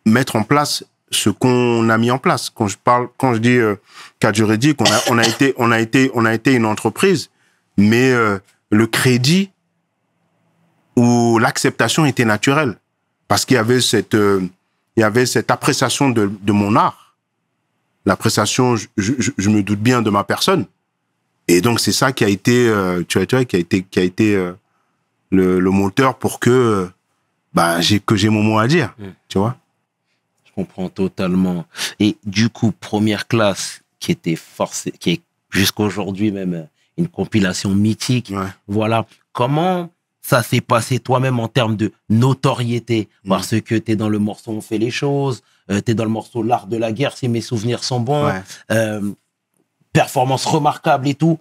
mettre en place ce qu'on a mis en place. Quand je parle, quand je dis euh, cadre juridique, on a, on a été, on a été, on a été une entreprise, mais euh, le crédit où l'acceptation était naturelle, parce qu'il y avait cette, euh, il y avait cette appréciation de, de mon art, l'appréciation, je, je, je, me doute bien de ma personne, et donc c'est ça qui a été, euh, tu, vois, tu vois, qui a été, qui a été euh, le, le, moteur pour que, bah, j'ai que j'ai mon mot à dire, hmm. tu vois. Je comprends totalement. Et du coup, première classe qui était forcée, qui est jusqu'aujourd'hui même une compilation mythique. Voilà. Comment ça s'est passé toi-même en termes de notoriété mm. parce que tu es dans le morceau On fait les choses, euh, tu es dans le morceau L'art de la guerre si mes souvenirs sont bons, euh, performance remarquable et tout.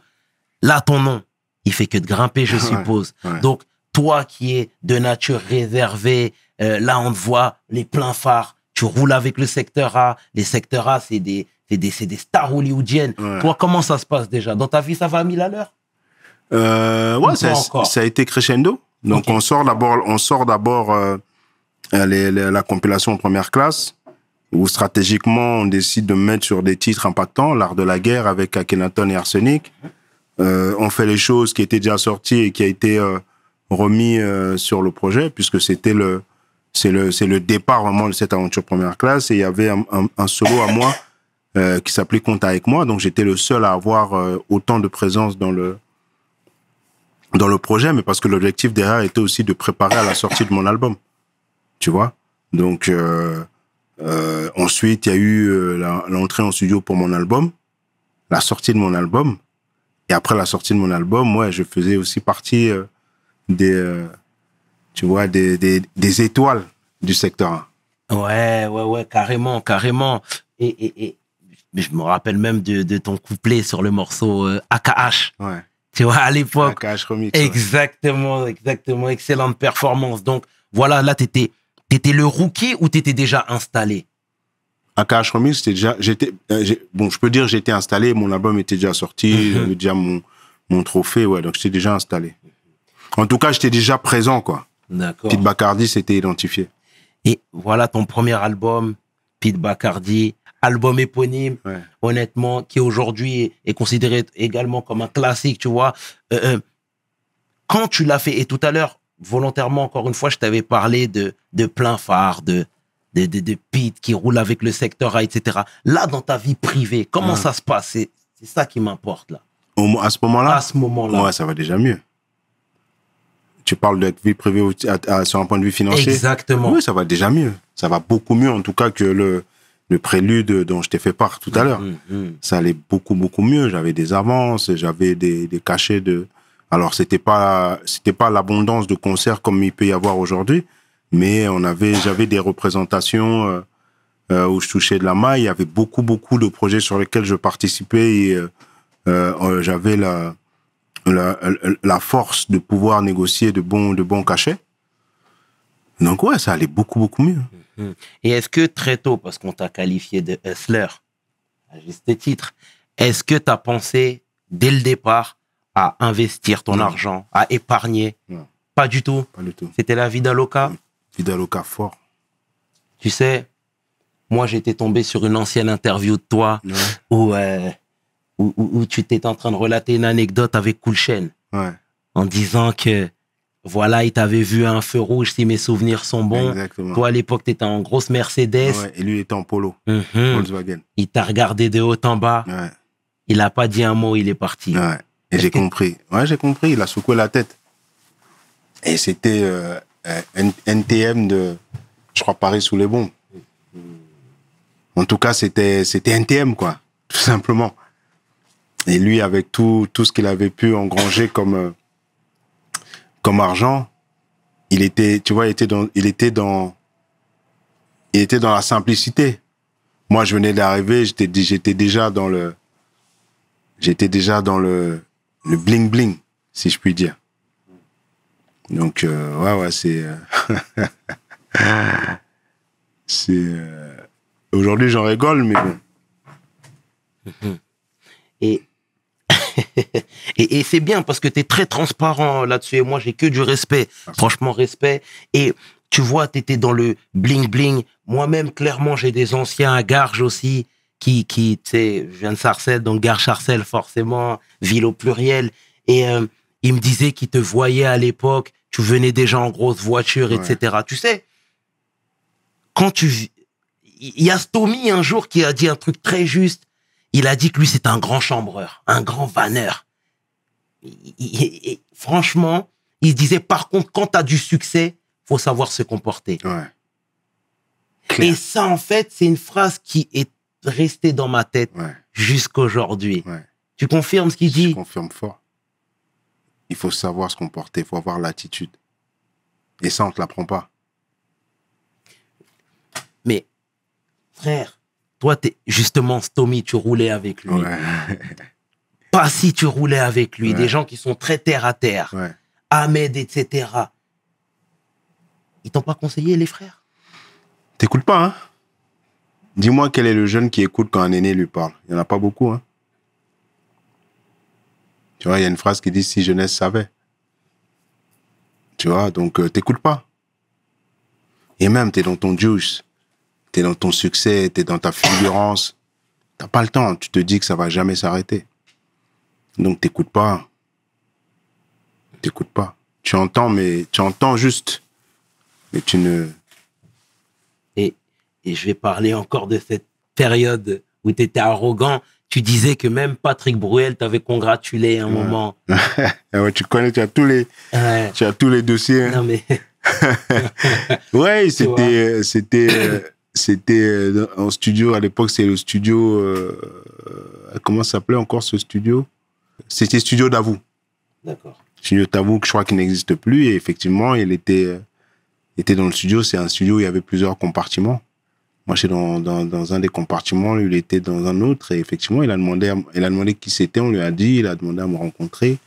Là, ton nom, il fait que de grimper, je suppose. Donc, toi qui es de nature réservée, euh, là, on te voit les pleins phares, tu roules avec le secteur A. Les secteurs A, c'est des, des, des stars hollywoodiennes. Toi, comment ça se passe déjà Dans ta vie, ça va à mille à l'heure euh, ouais, ça, a été crescendo. Donc on sort d'abord, on sort d'abord euh, euh, la compilation première classe où stratégiquement on décide de mettre sur des titres impactants, l'art de la guerre avec Akhenaton et Arsenic. on fait les choses qui étaient déjà sorties et qui a été remis sur le projet puisque c'était le c'est le c'est le départ vraiment de cette aventure première classe et il y avait un, un solo à moi qui s'appelait Compte avec moi donc j'étais le seul à avoir autant de présence dans le dans le projet, mais parce que l'objectif derrière était aussi de préparer à la sortie de mon album. Tu vois Donc, euh, euh, ensuite, il y a eu euh, l'entrée en studio pour mon album, la sortie de mon album. Et après la sortie de mon album, moi, je faisais aussi partie des, tu vois, des, des, des, étoiles du secteur. Ouais, ouais, ouais, carrément, carrément. Et, et, et je me rappelle même de, de ton couplet sur le morceau AKH. Ouais tu vois, à l'époque. Exactement, exactement. Excellente performance. Donc, voilà, là, t'étais, étais le rookie ou t'étais déjà installé? À KH Remix, c'était déjà, j'étais, euh, bon, je peux dire, j'étais installé, mon album était déjà sorti, mhm. j'avais déjà mon, mon trophée, ouais, donc j'étais déjà installé. En tout cas, j'étais déjà présent, quoi. D'accord. Pete Bacardi s'était identifié. Et voilà ton premier album, Pete Bacardi, album éponyme, honnêtement, qui aujourd'hui est, considéré également comme un classique, tu vois. Euh, euh, quand tu l'as fait, et tout à l'heure, volontairement, encore une fois, je t'avais parlé de, de plein phare, de, de, de, Pete qui roule avec le secteur A, etc. Là, dans ta vie privée, comment hum. ça se passe C'est ça qui m'importe, là. Au, à ce moment-là À ce moment-là. Ouais, ça va déjà mieux. Tu parles de vie privée sur un point de vue financier Exactement. Oui, ça va déjà mieux. Ça va beaucoup mieux, en tout cas, que le, le prélude dont je t'ai fait part tout à mm, l'heure. Mm, mm. Ça allait beaucoup, beaucoup mieux. J'avais des avances, j'avais des, cachets de. Alors, c'était pas, c'était pas l'abondance de concerts comme il peut y avoir aujourd'hui, mais on avait, j'avais des représentations euh, euh, où je touchais de la maille. Il y avait beaucoup, beaucoup de projets sur lesquels je participais et euh, j'avais la, la, force de pouvoir négocier de bons, de bons cachets. Donc, ouais, ça allait beaucoup, beaucoup mieux. Mm. Et est-ce que très tôt, parce qu'on t'a qualifié de hustler, à juste titre, est-ce que tu as pensé dès le départ à investir ton argent, à épargner Pas du tout. Pas du tout. C'était la vie d'Aloca? Vida loca fort. Tu sais, moi j'étais tombé sur une ancienne interview de toi euh, où, tu t'étais en train de relater une anecdote avec Cool en disant que voilà, il t'avait vu un feu rouge, si mes souvenirs sont bons. Toi, à l'époque, tu en grosse Mercedes. et lui, il était en Polo, mhm. Volkswagen. Il t'a regardé de haut en bas. Il n'a pas dit un mot, il est parti. Et j'ai compris. Ouais, j'ai compris. Il a secoué la tête. Et c'était euh, NTM de, je crois, Paris sous les bombes. En tout cas, c'était NTM, quoi, tout simplement. Et lui, avec tout, tout ce qu'il avait pu engranger comme... Euh, comme argent, il était, tu vois, il était dans, il était dans, il était dans la simplicité. Moi, je venais d'arriver, j'étais, j'étais déjà dans le, j'étais déjà dans le, le bling bling, si je puis dire. Donc, euh, ouais, ouais, c'est, c'est, euh, aujourd'hui, j'en rigole, mais bon. Et et, c'est bien parce que tu es très transparent là-dessus. Et moi, j'ai que du respect. Ah, Franchement, respect. Et tu vois, tu étais dans le bling-bling. Moi-même, clairement, j'ai des anciens à Garges aussi qui, qui tu sais, je viens de Sarcelles, donc gare sarcelles forcément, ville au pluriel. Et euh, il me disait qu'ils te voyait à l'époque, tu venais déjà en grosse voiture, etc. Tu sais, quand tu... Il y a Stomy un jour qui a dit un truc très juste il a dit que lui, c'est un grand chambreur, un grand vanneur. Et franchement, il disait, par contre, quand tu as du succès, faut savoir se comporter. Ouais. Et ça, en fait, c'est une phrase qui est restée dans ma tête jusqu'à jusqu'aujourd'hui. Ouais. Tu confirmes ce qu'il dit Je confirme fort. Il faut savoir se comporter, il faut avoir l'attitude. Et ça, on ne te l'apprend pas. Mais, frère, toi, justement, Stomy, tu roulais avec lui. Pas si tu roulais avec lui. Des gens qui sont très terre à terre. Ahmed, etc. Ils t'ont pas conseillé, les frères T'écoutes pas, hein Dis-moi quel est le jeune qui écoute quand un aîné lui parle. Il n'y en a pas beaucoup, hein Tu vois, il y a une phrase qui dit « si jeunesse savait ». Tu vois, donc euh, t'écoutes pas. Et même, t'es dans ton juice tu dans ton succès, t'es dans ta fulgurance. T'as pas le temps, tu te dis que ça va jamais s'arrêter. Donc t'écoutes pas. T'écoutes pas. Tu entends, mais tu entends juste. Mais tu ne. Et, je vais parler encore de cette période où tu étais arrogant. Tu disais que même Patrick Bruel t'avait congratulé à un moment. tu connais, tu as tous les, tu as tous les dossiers. Hein. Non, mais. ouais, c'était, c'était euh, en studio à l'époque c'est le studio euh, comment s'appelait encore ce studio c'était studio Davou d'accord studio Davou que je crois qu'il n'existe plus et effectivement il était euh, était dans le studio c'est un studio où il y avait plusieurs compartiments moi j'étais dans, dans, dans, un des compartiments il était dans un autre et effectivement il a demandé il a demandé qui c'était on lui a dit il a demandé à me rencontrer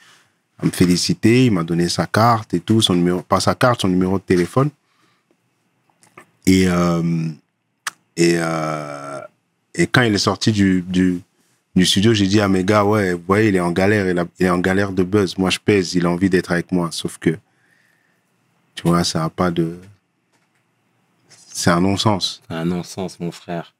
à me féliciter il m'a donné sa carte et tout son numéro pas sa carte son numéro de téléphone et euh, et, euh, et quand il est sorti du, du, studio, j'ai dit à mes gars, ouais, vous voyez, il est en galère, il, est en galère de buzz. Moi, je pèse, il a envie d'être avec moi. Sauf que, tu vois, ça n'a pas de. C'est un non-sens. Un non-sens, mon frère.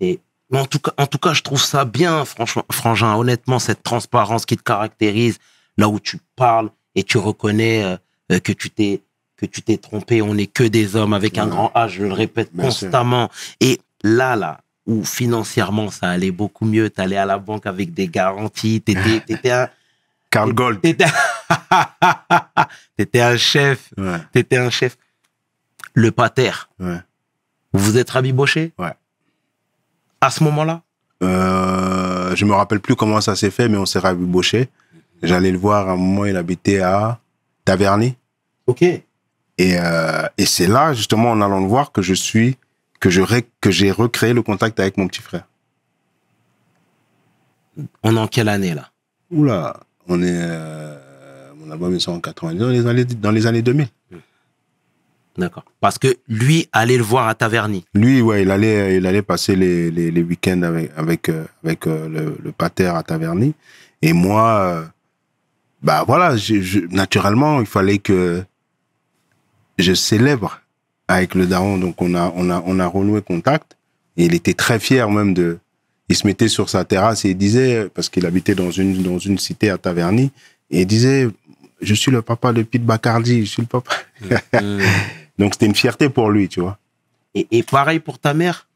Et mais en tout cas, en tout cas, je trouve ça bien, franchement, frangin. Honnêtement, cette transparence qui te caractérise, là où tu parles et tu reconnais euh, euh, que tu t'es que tu t'es trompé, on n'est que des hommes avec un grand A, je le répète constamment. Et là, là, où financièrement ça allait beaucoup mieux, t'allais à la banque avec des garanties, t'étais, étais un... Carl Gold. T'étais, un chef. Ouais. T'étais un chef. Le pater. Ouais. Vous êtes rabiboché Ouais. À ce moment-là euh, Je me rappelle plus comment ça s'est fait, mais on s'est rabiboché. J'allais le voir à un moment, il habitait à Taverny. Ok. Et, euh, et c'est là, justement, en allant le voir, que je suis, que je que j'ai recréé le contact avec mon petit frère. On est en quelle année, là Oula, on est. Euh, mon album est en 90, dans les années, dans les années 2000. D'accord. Parce que lui allait le voir à Taverny. Lui, ouais, il allait, il allait passer les, les, week-ends avec, avec, euh, avec le, pater à Taverny. Et moi, bah voilà, naturellement, il fallait que je célèbre avec le daron. Donc, on a, on a, on a renoué contact. Et il était très fier même de. Il se mettait sur sa terrasse et il disait, parce qu'il habitait dans une, dans une cité à Taverny, et il disait Je suis le papa de Pete Bacardi, je suis le papa. Mm-hmm. Donc, c'était une fierté pour lui, tu vois. Et, et pareil pour ta mère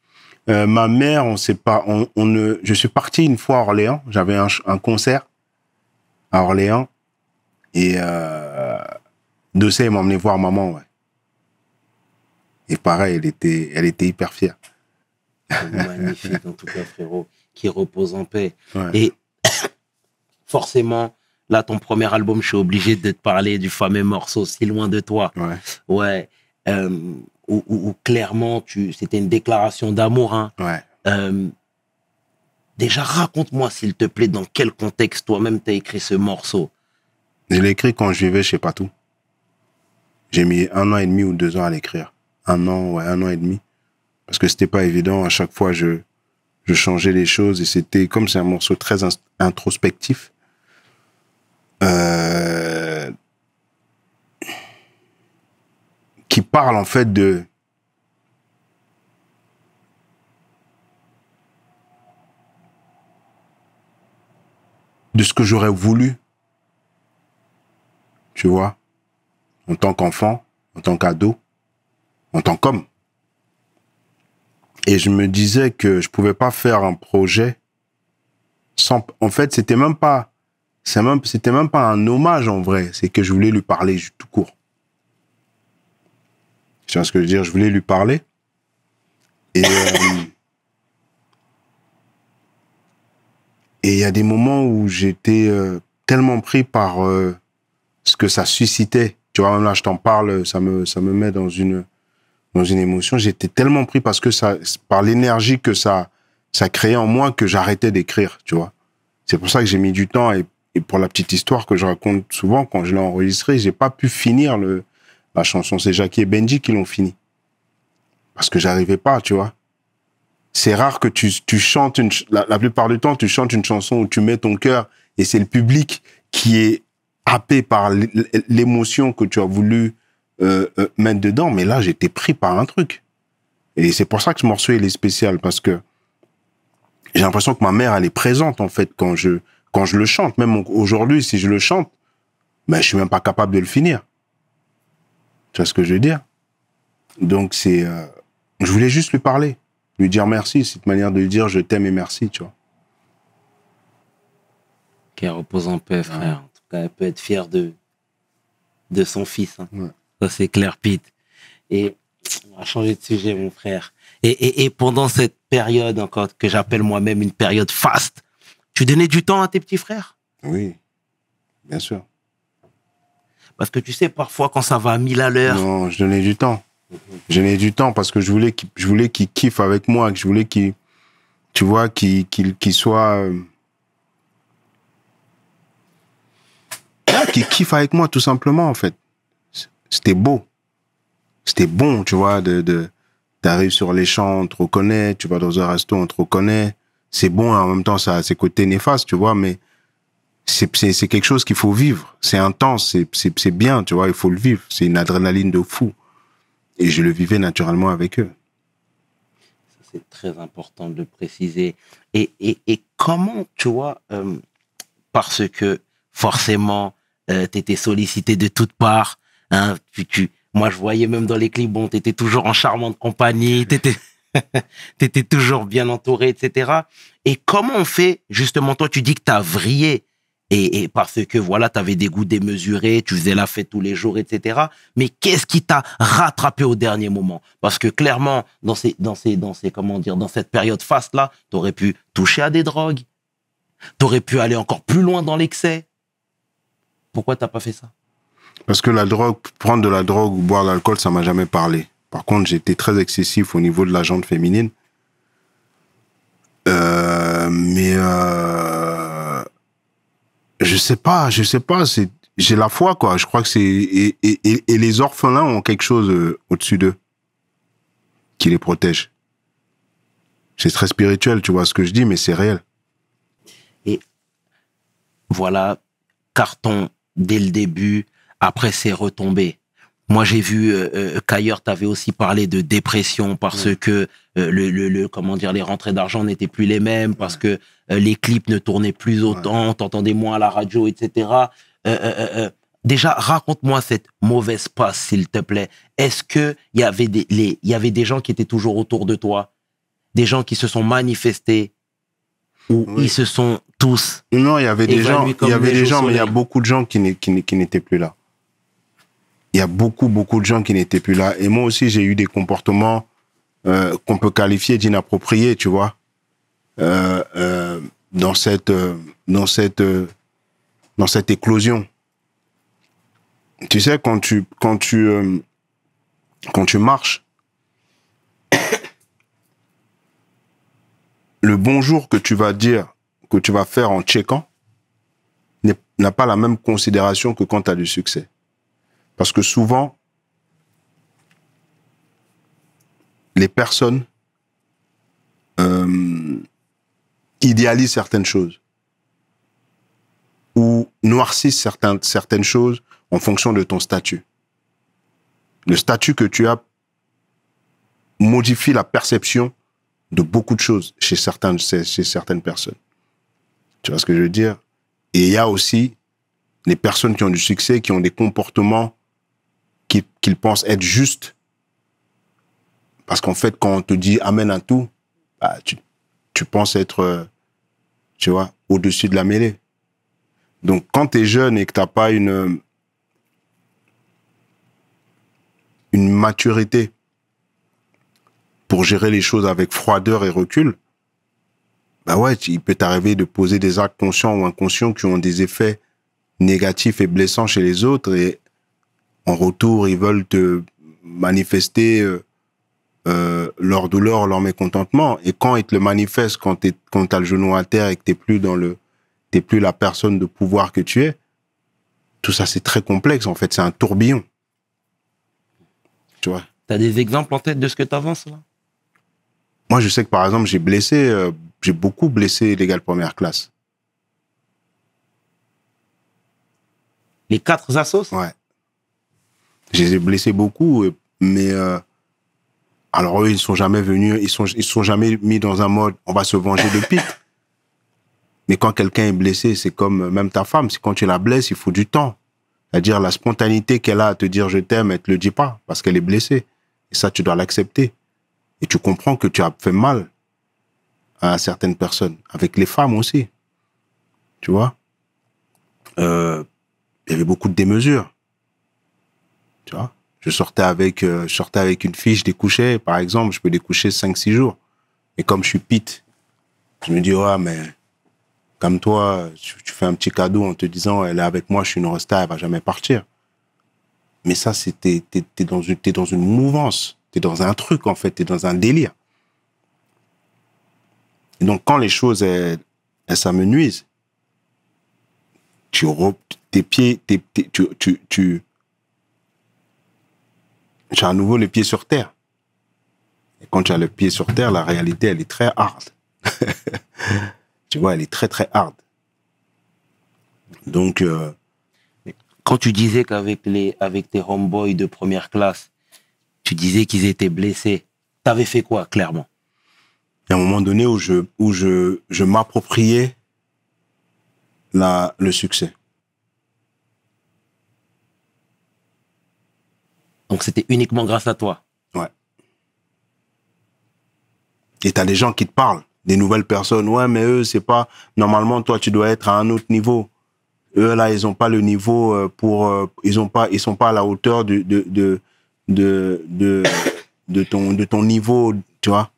euh, Ma mère, on sait pas. On, ne, je suis parti une fois à Orléans, j'avais un, concert à Orléans, et euh, Dossé m'a emmené voir maman, ouais. Et pareil, elle était, elle était hyper fière. Magnifique, en tout cas, frérot, qui repose en paix. Et forcément, là, ton premier album, je suis obligé de te parler du fameux morceau Si loin de toi. Ouais. ouais euh, où, clairement, tu, c'était une déclaration d'amour. Hein. Ouais. Euh, déjà, raconte-moi, s'il te plaît, dans quel contexte toi-même t'as écrit ce morceau Je l'ai écrit quand je vivais chez Patou. J'ai mis un an et demi ou deux ans à l'écrire un an, un an et demi. Parce que c'était pas évident. À chaque fois, je, changeais les choses et c'était comme c'est un morceau très introspectif. Euh, qui parle en fait de de ce que j'aurais voulu, tu vois, en tant qu'enfant, en tant qu'ado en tant qu'homme. Et je me disais que je pouvais pas faire un projet sans, en fait, c'était même pas, c'est même, même pas un hommage en vrai. C'est que je voulais lui parler tout court. Tu vois ce que je veux dire? Je voulais lui parler. Et, euh, et il y a des moments où j'étais euh, tellement pris par euh, ce que ça suscitait. Tu vois, même là, je t'en parle, ça me, ça me met dans une, dans une émotion. J'étais tellement pris parce que ça, par l'énergie que ça, ça créait en moi que j'arrêtais d'écrire, tu vois. C'est pour ça que j'ai mis du temps et, pour la petite histoire que je raconte souvent quand je l'ai enregistrée, j'ai pas pu finir le, la chanson. C'est Jackie et Benji qui l'ont fini. Parce que j'arrivais pas, tu vois. C'est rare que tu, chantes une, la, la plupart du temps, tu chantes une chanson où tu mets ton cœur et c'est le public qui est happé par l'émotion que tu as voulu euh, euh, mettre dedans, mais là, j'étais pris par un truc. Et c'est pour ça que ce morceau, il est spécial, parce que j'ai l'impression que ma mère, elle est présente, en fait, quand je, quand je le chante. Même aujourd'hui, si je le chante, ben, je suis même pas capable de le finir. Tu vois ce que je veux dire Donc, c'est... Euh, je voulais juste lui parler, lui dire merci. cette manière de lui dire je t'aime et merci, tu vois. Qu'elle repose en paix, frère. En tout cas, elle peut être fière de, de son fils. Hein. Ouais. Ça, c'est Claire Pete. Et on va changer de sujet, mon frère. Et, pendant cette période, encore, que j'appelle moi-même une période faste, tu donnais du temps à tes petits frères Oui, bien sûr. Parce que tu sais, parfois, quand ça va à mille à l'heure. Non, je donnais du temps. Je donnais du temps parce que je voulais qu'ils kiffent avec moi, que je voulais qu'ils, tu vois, soient. qu'ils kiffent avec moi, tout simplement, en fait c'était beau. C'était bon, tu vois, de, de t'arrives sur les champs, on te reconnaît, tu vas dans un resto, on te reconnaît. C'est bon, en même temps, ça a ses côtés néfastes, tu vois, mais c'est, c'est, quelque chose qu'il faut vivre. C'est intense, c'est, c'est, bien, tu vois, il faut le vivre. C'est une adrénaline de fou. Et je le vivais naturellement avec eux. C'est très important de préciser. Et, comment, tu vois, euh, parce que forcément, euh, t'étais tu étais sollicité de toutes parts, Hein, tu, moi, je voyais même dans les clips, bon, t'étais toujours en charmante compagnie, t'étais, toujours bien entouré, etc. Et comment on fait, justement, toi, tu dis que t'as vrillé, et, parce que voilà, t'avais des goûts démesurés, tu faisais la fête tous les jours, etc. Mais qu'est-ce qui t'a rattrapé au dernier moment Parce que clairement, dans ces, dans dans ces, comment dire, dans cette période faste là, t'aurais pu toucher à des drogues, t'aurais pu aller encore plus loin dans l'excès. Pourquoi t'as pas fait ça parce que la drogue, prendre de la drogue ou boire de l'alcool, ça m'a jamais parlé. Par contre, j'étais très excessif au niveau de la jante féminine. Euh, mais euh, je sais pas, je sais pas. C'est j'ai la foi quoi. Je crois que c'est et, et, les orphelins ont quelque chose euh, au-dessus d'eux qui les protège. C'est très spirituel, tu vois ce que je dis, mais c'est réel. Et voilà, carton dès le début, après, c'est retombé. Moi, j'ai vu euh, euh, qu'ailleurs, tu avais aussi parlé de dépression parce que euh, le, le, comment dire, les rentrées d'argent n'étaient plus les mêmes parce que les clips ne tournaient plus autant, ouais. t'entendais moins à la radio, etc. Déjà, raconte-moi cette mauvaise passe, s'il te plaît. Est-ce que il y avait des, il y avait des gens qui étaient toujours autour de toi, des gens qui se sont manifestés ou ils se sont tous. Non, il y avait des gens, il y avait des gens, mais il y a beaucoup de gens qui n'étaient plus là il y a beaucoup, beaucoup de gens qui n'étaient plus là. Et moi aussi, j'ai eu des comportements euh, qu'on peut qualifier d'inappropriés, tu vois, euh, euh, dans cette, dans cette, dans cette éclosion. Tu sais, quand tu, quand tu, quand tu marches, le bonjour que tu vas dire, que tu vas faire en checkant, n'a pas la même considération que quand tu as du succès. Parce que souvent, les personnes euh, idéalisent certaines choses ou noircissent certains, certaines choses en fonction de ton statut. Le statut que tu as modifie la perception de beaucoup de choses chez, certains, chez certaines personnes. Tu vois ce que je veux dire Et il y a aussi les personnes qui ont du succès, qui ont des comportements qu'il pense être juste. Parce qu'en fait, quand on te dit Amen à tout, bah, tu, tu, penses être, euh, tu vois, au-dessus de la mêlée. Donc, quand tu es jeune et que tu n'as pas une, une maturité pour gérer les choses avec froideur et recul, bah ouais, il peut t'arriver de poser des actes conscients ou inconscients qui ont des effets négatifs et blessants chez les autres et en retour, ils veulent te manifester euh, euh, leur douleur, leur mécontentement. Et quand ils te le manifestent, quand tu as le genou à terre et que tu plus dans le, t'es plus la personne de pouvoir que tu es, tout ça c'est très complexe. En fait, c'est un tourbillon. Tu vois. tu as des exemples en tête de ce que tu avances là Moi, je sais que par exemple, j'ai blessé, euh, j'ai beaucoup blessé de première classe. Les quatre assos Ouais. Je les ai blessés beaucoup, euh, mais euh, alors eux, ils sont jamais venus, ils sont, ils sont jamais mis dans un mode on va se venger de pique. Mais quand quelqu'un est blessé, c'est comme euh, même ta femme, c'est quand tu la blesses, il faut du temps. C'est-à-dire la spontanéité qu'elle a à te dire je t'aime, elle te le dit pas parce qu'elle est blessée. Et ça, tu dois l'accepter. Et tu comprends que tu as fait mal à certaines personnes, avec les femmes aussi. Tu vois Il y avait beaucoup de démesures. Je sortais avec, euh, je sortais avec une fille, je découchais, par exemple, je peux découcher 5-6 jours. Et comme je suis pite, je me dis, ouais, mais comme toi, tu, fais un petit cadeau en te disant, elle est avec moi, je suis une resta, elle va jamais partir. Mais ça, c'était, t'es, dans une, t'es dans une mouvance, t'es dans un truc, en fait, tu es dans un délire. Et donc, quand les choses, elles, s'amenuisent, tu tes pieds, tu, j'ai à nouveau les pieds sur terre. Et quand tu as les pieds sur terre, la réalité, elle est très hard. tu vois, elle est très, très hard. Donc. Euh, quand tu disais qu'avec les, avec tes homeboys de première classe, tu disais qu'ils étaient blessés, t'avais fait quoi, clairement Il y a un moment donné où je, où je, je m'appropriais le succès. Donc c'était uniquement grâce à toi. Ouais. Et t'as des gens qui te parlent, des nouvelles personnes. Ouais, mais eux, c'est pas. Normalement, toi, tu dois être à un autre niveau. Eux, là, ils ont pas le niveau euh, pour. Euh, ils ont pas. Ils sont pas à la hauteur de de de ton de ton niveau. Tu vois.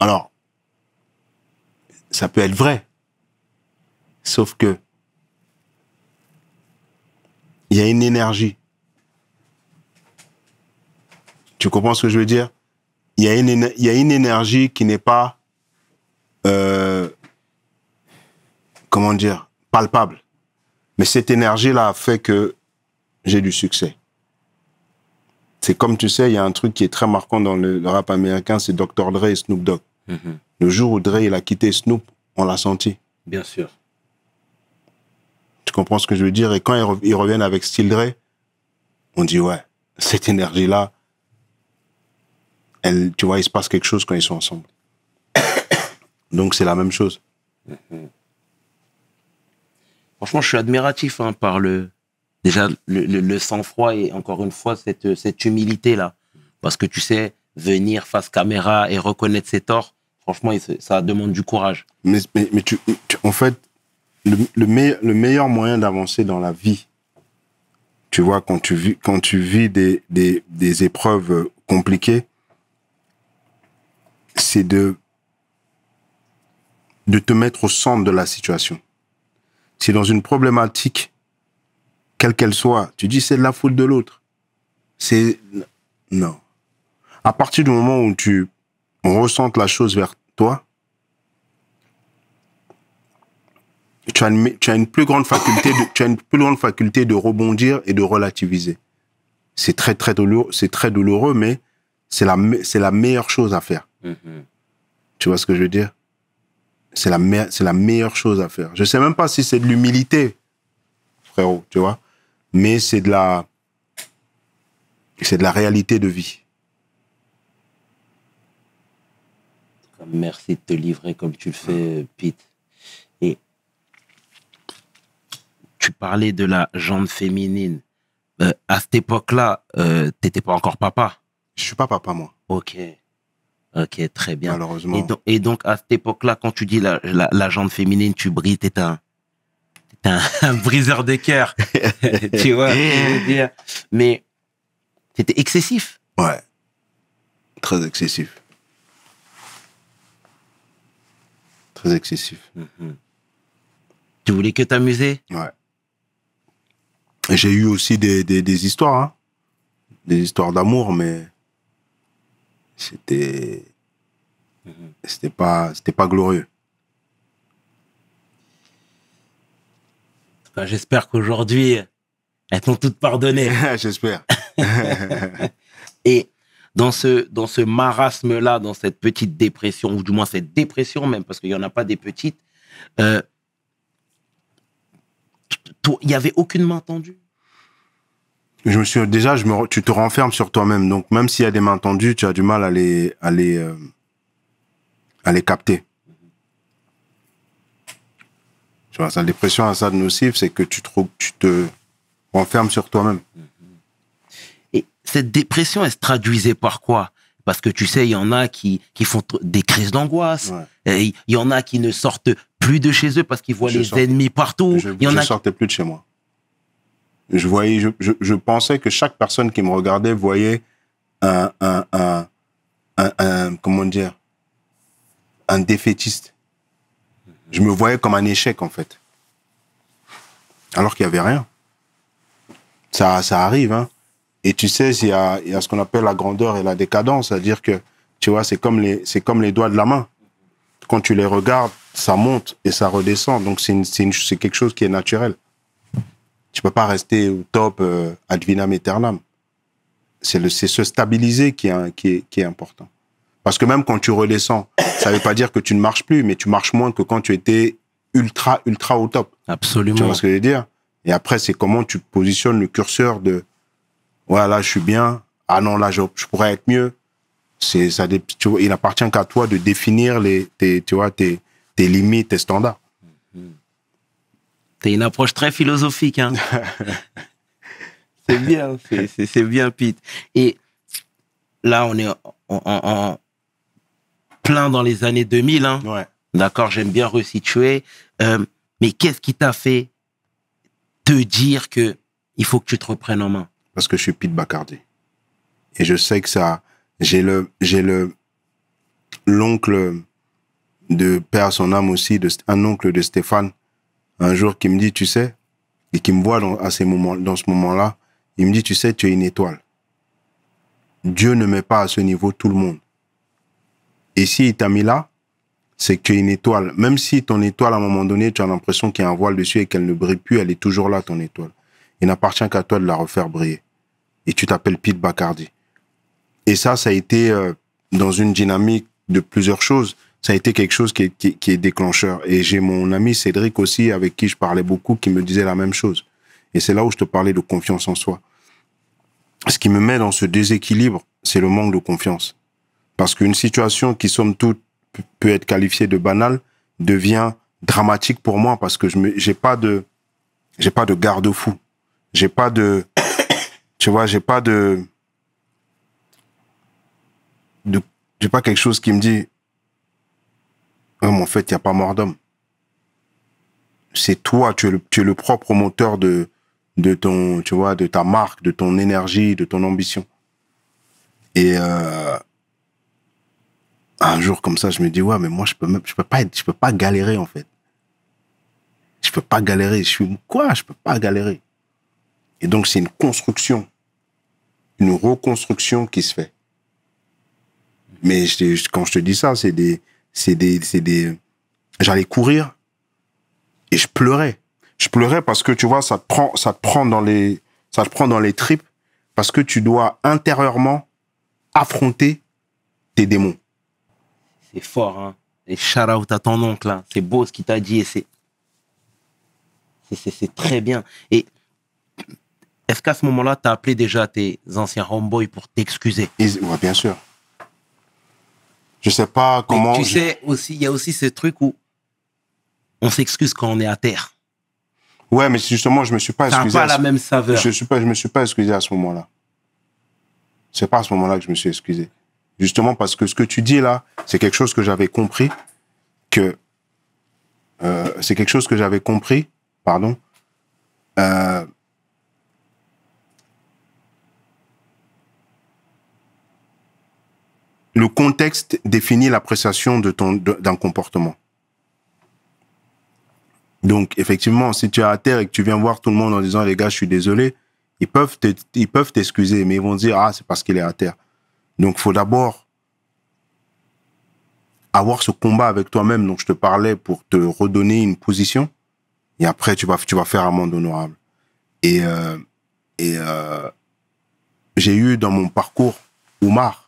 Alors. Ça peut être vrai. Sauf que. Il y a une énergie tu comprends ce que je veux dire Il y, a une, il y a une énergie qui n'est pas, euh, comment dire, palpable. Mais cette énergie-là a fait que j'ai du succès. C'est comme tu sais, il y a un truc qui est très marquant dans le, rap américain, c'est Dr. Dre et Snoop Dogg. Mm-hmm. Le jour où Dre il a quitté Snoop, on l'a senti. Bien sûr. Tu comprends ce que je veux dire Et quand ils, reviennent avec Still Dre, on dit ouais, cette énergie-là, tu vois, il se passe quelque chose quand ils sont ensemble. Donc c'est la même chose. Franchement, je suis admiratif hein, par le déjà le, sang-froid et encore une fois cette, cette humilité là, parce que tu sais venir face caméra et reconnaître ses torts. Franchement, ça demande du courage. Mais, mais, tu, en fait, le, le, le meilleur moyen d'avancer dans la vie, tu vois, quand tu vis, quand tu vis des, des, des épreuves euh, compliquées, c'est de, de te mettre au centre de la situation. Si dans une problématique, quelle qu'elle soit, tu dis c'est de la faute de l'autre, c'est non. À partir du moment où tu ressentes la chose vers toi, tu as, une, plus grande faculté de, une plus grande faculté de rebondir et de relativiser. C'est très, très douloureux, c'est très douloureux, mais c'est c'est la meilleure chose à faire. Mm-hmm. Tu vois ce que je veux dire C'est la, meilleure chose à faire. Je ne sais même pas si c'est de l'humilité, frérot, tu vois. Mais c'est de la. C'est de la réalité de vie. Merci de te livrer comme tu le fais, mm. Pete. Et tu parlais de la jambe féminine. Euh, à cette époque-là, euh, n'étais pas encore papa. Je suis pas papa, moi. Ok. Ok, très bien. Malheureusement. Et, donc, à cette époque-là, quand tu dis la, la, jambe féminine, tu brilles, t'es un, es un, briseur d'équerre. tu vois ce que je veux dire Mais c'était excessif. Ouais. Très excessif. Très excessif. Mm-hmm. Tu voulais que t'amuser Ouais. J'ai eu aussi des, des, histoires, hein. des histoires d'amour, mais c'était mm-hmm. c'était pas c'était pas glorieux. J'espère qu'aujourd'hui elles t'ont toutes pardonné. J'espère. Et dans ce dans ce marasme là, dans cette petite dépression ou du moins cette dépression même parce qu'il y en a pas des petites, euh, il y avait aucune main tendue suis déjà, tu te renfermes sur toi-même. Donc même s'il y a des mains tu as du mal à les, à les, euh, capter. Tu vois, sa dépression, ça de nocif, c'est que tu te, tu te renfermes sur toi-même. Et cette dépression, elle se traduisait par quoi Parce que tu sais, il y en a qui, qui font des crises d'angoisse. Il y en a qui ne sortent plus de chez eux parce qu'ils voient les ennemis partout. Je, y sortais plus de chez moi je voyais, je, je, pensais que chaque personne qui me regardait voyait un, un, un, comment dire, un défaitiste. Je me voyais comme un échec en fait, alors qu'il y avait rien. Ça, ça arrive, hein. Et tu sais, il y a, il y a ce qu'on appelle la grandeur et la décadence, c'est-à-dire que tu vois, c'est comme les, c'est comme les doigts de la main. Quand tu les regardes, ça monte et ça redescend. Donc c'est quelque chose qui est naturel. Tu peux pas rester au top euh, ad vinam aeternam. C'est se stabiliser qui est, qui, est, qui est important. Parce que même quand tu redescends, ça veut pas dire que tu ne marches plus, mais tu marches moins que quand tu étais ultra, ultra au top. Absolument. Tu vois ce que je veux dire Et après, c'est comment tu positionnes le curseur de voilà, je suis bien, ah non, là, je, pourrais être mieux. C'est ça, il appartient qu'à toi de définir les, tes, tu vois, tes, tes limites, tes standards. C'est une approche très philosophique. Hein. c'est bien, c'est bien, Pete. Et là, on est en, plein dans les années 2000. Hein. D'accord, j'aime bien resituer. Euh, mais qu'est-ce qui t'a fait te dire que il faut que tu te reprennes en main Parce que je suis Pete Bacardi. Et je sais que ça, j'ai le, l'oncle de père son âme aussi, un oncle de Stéphane un jour qui me dit, tu sais, et qui me voit dans, à ces moments, dans ce moment-là, il me dit, tu sais, tu es une étoile. Dieu ne met pas à ce niveau tout le monde. Et s'il si t'a mis là, c'est que tu es une étoile. Même si ton étoile, à un moment donné, tu as l'impression qu'il y a un voile dessus et qu'elle ne brille plus, elle est toujours là, ton étoile. Il n'appartient qu'à toi de la refaire briller. Et tu t'appelles Pete Bacardi. Et ça, ça a été euh, dans une dynamique de plusieurs choses ça a été quelque chose qui est, déclencheur. Et j'ai mon ami Cédric aussi, avec qui je parlais beaucoup, qui me disait la même chose. Et c'est là où je te parlais de confiance en soi. Ce qui me met dans ce déséquilibre, c'est le manque de confiance. Parce qu'une situation qui, somme toute, peut être qualifiée de banale, devient dramatique pour moi parce que je n'ai pas de, j'ai pas de garde-fou. J'ai pas de, tu vois, j'ai pas de, de j'ai pas quelque chose qui me dit en hein, fait, il n'y a pas mort d'homme. C'est toi, tu es, le, propre moteur de, de ton, tu vois, de ta marque, de ton énergie, de ton ambition. Et euh, un jour comme ça, je me dis ouais, mais moi je peux je peux pas je peux pas galérer en fait. Je peux pas galérer. Je suis quoi Je peux pas galérer. Et donc c'est une construction, une reconstruction qui se fait. Mais quand je te dis ça, c'est des, c'est des, c'est des, j'allais courir et je pleurais. Je pleurais parce que tu vois, ça te prend, ça te prend dans les, ça prend dans les tripes parce que tu dois intérieurement affronter tes démons. C'est fort, hein. Et shout out à ton oncle, là hein. C'est beau ce qu'il t'a dit et c'est, c'est, très bien. Et est-ce qu'à ce, moment-là, t'as appelé déjà tes anciens homeboys pour t'excuser? Ouais, bien sûr. Je sais pas comment. tu sais aussi, il y a aussi ce truc où on s'excuse quand on est à terre. Ouais, mais justement, je me suis pas excusé. pas la même saveur. Je suis pas, je me suis pas excusé à ce moment-là. C'est pas à ce moment-là que je me suis excusé. Justement parce que ce que tu dis là, c'est quelque chose que j'avais compris que euh, c'est quelque chose que j'avais compris, pardon, euh, le contexte définit l'appréciation de ton d'un comportement. Donc effectivement, si tu es à terre et que tu viens voir tout le monde en disant les gars, je suis désolé, ils peuvent ils peuvent t'excuser, mais ils vont dire ah c'est parce qu'il est à terre. Donc il faut d'abord avoir ce combat avec toi-même dont je te parlais pour te redonner une position. Et après tu vas tu vas faire amende honorable. Et euh, euh, j'ai eu dans mon parcours Oumar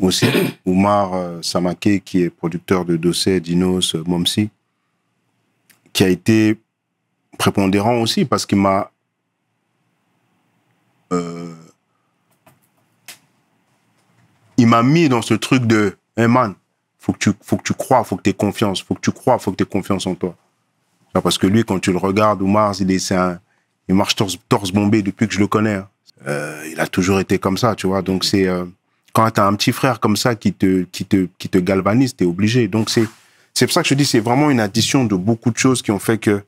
aussi Oumar euh, Samake, qui est producteur de Dossé, Dinos, euh, Momsi, qui a été prépondérant aussi parce qu'il m'a euh, il m'a mis dans ce truc de hey man, faut que tu faut que tu crois, faut que tu aies confiance, faut que tu crois, faut que tu aies confiance en toi. Parce que lui, quand tu le regardes, Oumar, il, est, il marche torse, torse bombé depuis que je le connais. Hein. il a toujours été comme ça, tu vois. Donc c'est quand tu as un petit frère comme ça qui te, qui te, qui te galvanise, tu es obligé. Donc, c'est, c'est pour ça que je dis, c'est vraiment une addition de beaucoup de choses qui ont fait que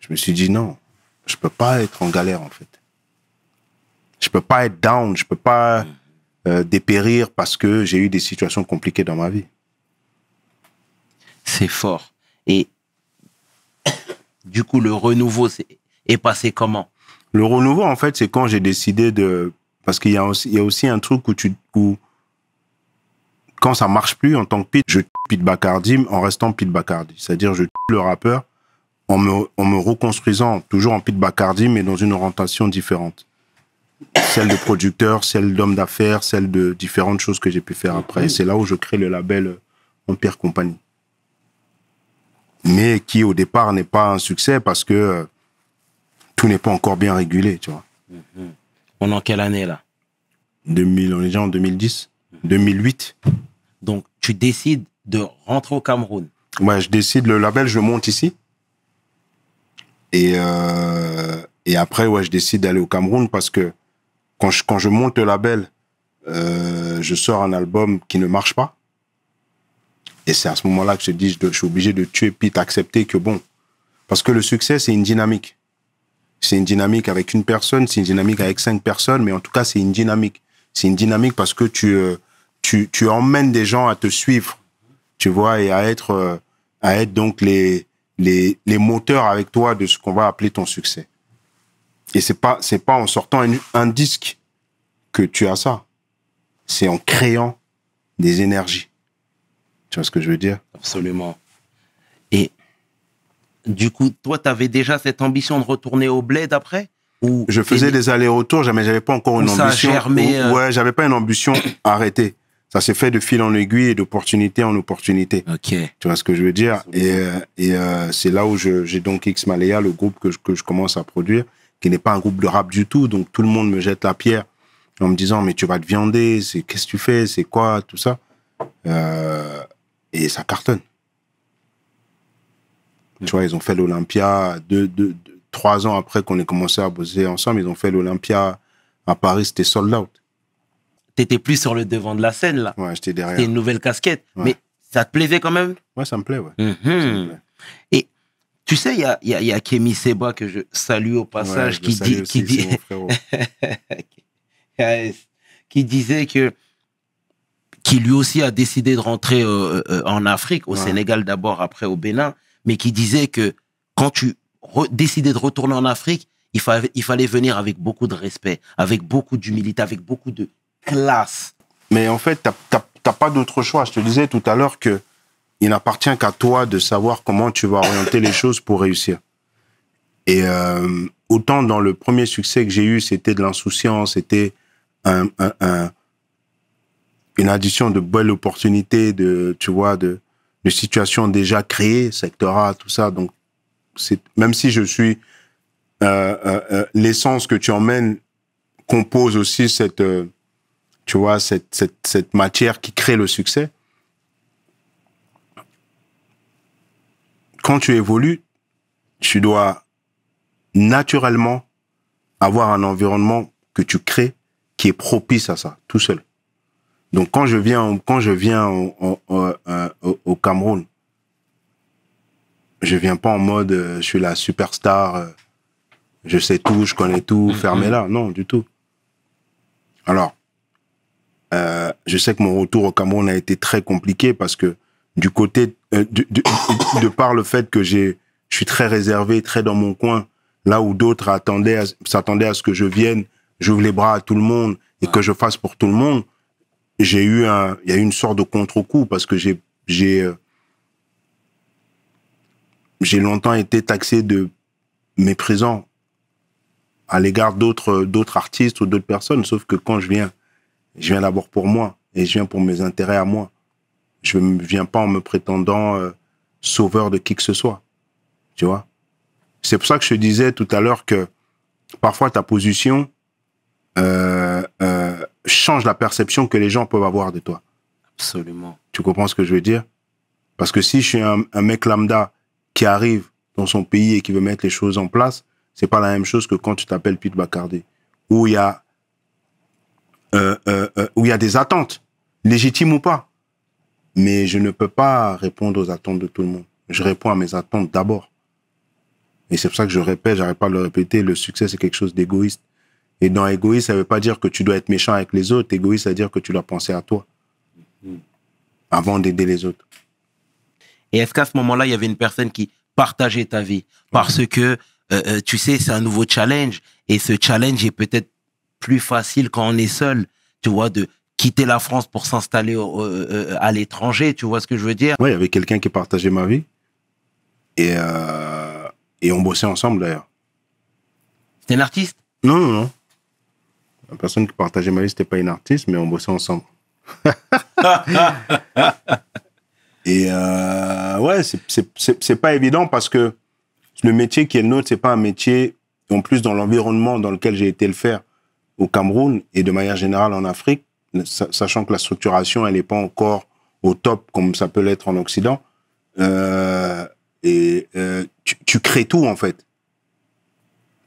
je me suis dit, non, je peux pas être en galère, en fait. Je peux pas être down, je peux pas mm. euh, dépérir parce que j'ai eu des situations compliquées dans ma vie. C'est fort. Et du coup, le renouveau c'est est passé comment Le renouveau, en fait, c'est quand j'ai décidé de parce qu'il y, a aussi, un truc où quand ça marche plus en tant que pit, je Pit Bacardi en restant pit Bacardi. C'est-à-dire, je le rappeur en me, reconstruisant toujours en pit Bacardi, mais dans une orientation différente. Celle de producteur, celle d'homme d'affaires, celle de différentes choses que j'ai pu faire après. C'est là où je crée le label Empire Company. Mais qui, au départ, n'est pas un succès parce que euh, tout n'est pas encore bien régulé, tu vois. Mm-hmm. On quelle année là 2000, on est déjà en 2010, 2008. Donc tu décides de rentrer au Cameroun. Ouais, je décide le label, je monte ici. Et, euh, et après, ouais, je décide d'aller au Cameroun parce que quand je, monte le label, euh, je sors un album qui ne marche pas. Et c'est à ce moment-là que je dis, je suis obligé de tuer puis d'accepter que bon, parce que le succès, c'est une dynamique c'est une dynamique avec une personne, c'est une dynamique avec cinq personnes, mais en tout cas, c'est une dynamique. C'est une dynamique parce que tu, euh, tu, tu emmènes des gens à te suivre, tu vois, et à être, euh, à être donc les, les, les moteurs avec toi de ce qu'on va appeler ton succès. Et c'est pas, c'est pas en sortant un, un disque que tu as ça. C'est en créant des énergies. Tu vois ce que je veux dire Absolument. Du coup, toi, tu avais déjà cette ambition de retourner au bled d'après ou Je faisais des allers-retours, mais j'avais pas encore une ça ambition. A germé, euh? ouais, j'avais pas une ambition arrêtée. Ça s'est fait de fil en aiguille et d'opportunité en opportunité. Ok. Tu vois ce que je veux dire Et, euh, euh, c'est là où j'ai donc X Malaya, le groupe que je, commence à produire, qui n'est pas un groupe de rap du tout. Donc tout le monde me jette la pierre en me disant mais tu vas te viander, c'est qu'est-ce que tu fais, c'est quoi, tout ça. et ça cartonne. Tu vois, ils ont fait l'Olympia deux, trois ans après qu'on ait commencé à bosser ensemble. Ils ont fait l'Olympia à Paris, c'était sold out. T'étais plus sur le devant de la scène, là. Ouais, j'étais derrière. une nouvelle casquette. Mais ça te plaisait quand même Ouais, ça me plaît, ouais. Mhm. Et tu sais, il y a, y, y a Kémy Seba que je salue au passage qui, dit, qui, dit, qui disait que qui lui aussi a décidé de rentrer euh, euh, en Afrique, au Sénégal d'abord, après au Bénin mais qui disait que quand tu décidais de retourner en Afrique, il, il fallait venir avec beaucoup de respect, avec beaucoup d'humilité, avec beaucoup de classe. Mais en fait, tu n'as pas d'autre choix. Je te disais tout à l'heure que il n'appartient qu'à toi de savoir comment tu vas orienter les choses pour réussir. Et euh, autant dans le premier succès que j'ai eu, c'était de l'insouciance, c'était un, une addition de belles opportunités, de, tu vois, de, de situations déjà créées, secteur tout ça. Donc, c'est même si je suis euh, euh, euh, l'essence que tu emmènes compose aussi cette, tu vois, cette, cette, matière qui crée le succès. Quand tu évolues, tu dois naturellement avoir un environnement que tu crées qui est propice à ça, tout seul. Donc quand je viens, quand je viens au, euh, Cameroun, je viens pas en mode euh, je suis la superstar, euh, je sais tout, je connais tout, mm-hmm. fermez-la. Non, du tout. Alors, je sais que mon retour au Cameroun a été très compliqué parce que du côté, de par le fait que j'ai, je suis très réservé, très dans mon coin, là où d'autres s'attendaient à ce que je vienne, j'ouvre les bras à tout le monde et que je fasse pour tout le monde j'ai eu un, il y a eu une sorte de contre-coup parce que j'ai, j'ai, euh, j'ai longtemps été taxé de méprisant à l'égard d'autres, d'autres artistes ou d'autres personnes. Sauf que quand je viens, je viens d'abord pour moi et je viens pour mes intérêts à moi. Je ne viens pas en me prétendant euh, sauveur de qui que ce soit. Tu vois? C'est pour ça que je disais tout à l'heure que parfois ta position, euh, euh, change la perception que les gens peuvent avoir de toi. Absolument. Tu comprends ce que je veux dire Parce que si je suis un, mec lambda qui arrive dans son pays et qui veut mettre les choses en place, c'est pas la même chose que quand tu t'appelles Pete Bacardi, où il y a euh, où il y a des attentes, légitimes ou pas. Mais je ne peux pas répondre aux attentes de tout le monde. Je réponds à mes attentes d'abord. Et c'est pour ça que je répète, j'arrête pas de le répéter, le succès c'est quelque chose d'égoïste et dans égoïste, ça ne veut pas dire que tu dois être méchant avec les autres. Égoïste, ça veut dire que tu dois penser à toi mm-hmm. avant d'aider les autres. Et est-ce qu'à ce, moment-là, il y avait une personne qui partageait ta vie Parce que, euh, euh, tu sais, c'est un nouveau challenge. Et ce challenge est peut-être plus facile quand on est seul, tu vois, de quitter la France pour s'installer euh, à l'étranger, tu vois ce que je veux dire Oui, il y avait quelqu'un qui partageait ma vie. Et, et on bossait ensemble d'ailleurs. C'était un artiste Non, non, non. La personne qui partageait ma vie, n'était pas une artiste, mais on bossait ensemble. Et euh, ouais, c'est pas évident parce que le métier qui est le nôtre, c'est pas un métier, en plus dans l'environnement dans lequel j'ai été le faire au Cameroun et de manière générale en Afrique, sachant que la structuration, elle n'est pas encore au top comme ça peut l'être en Occident. Euh, et euh, tu, crées tout en fait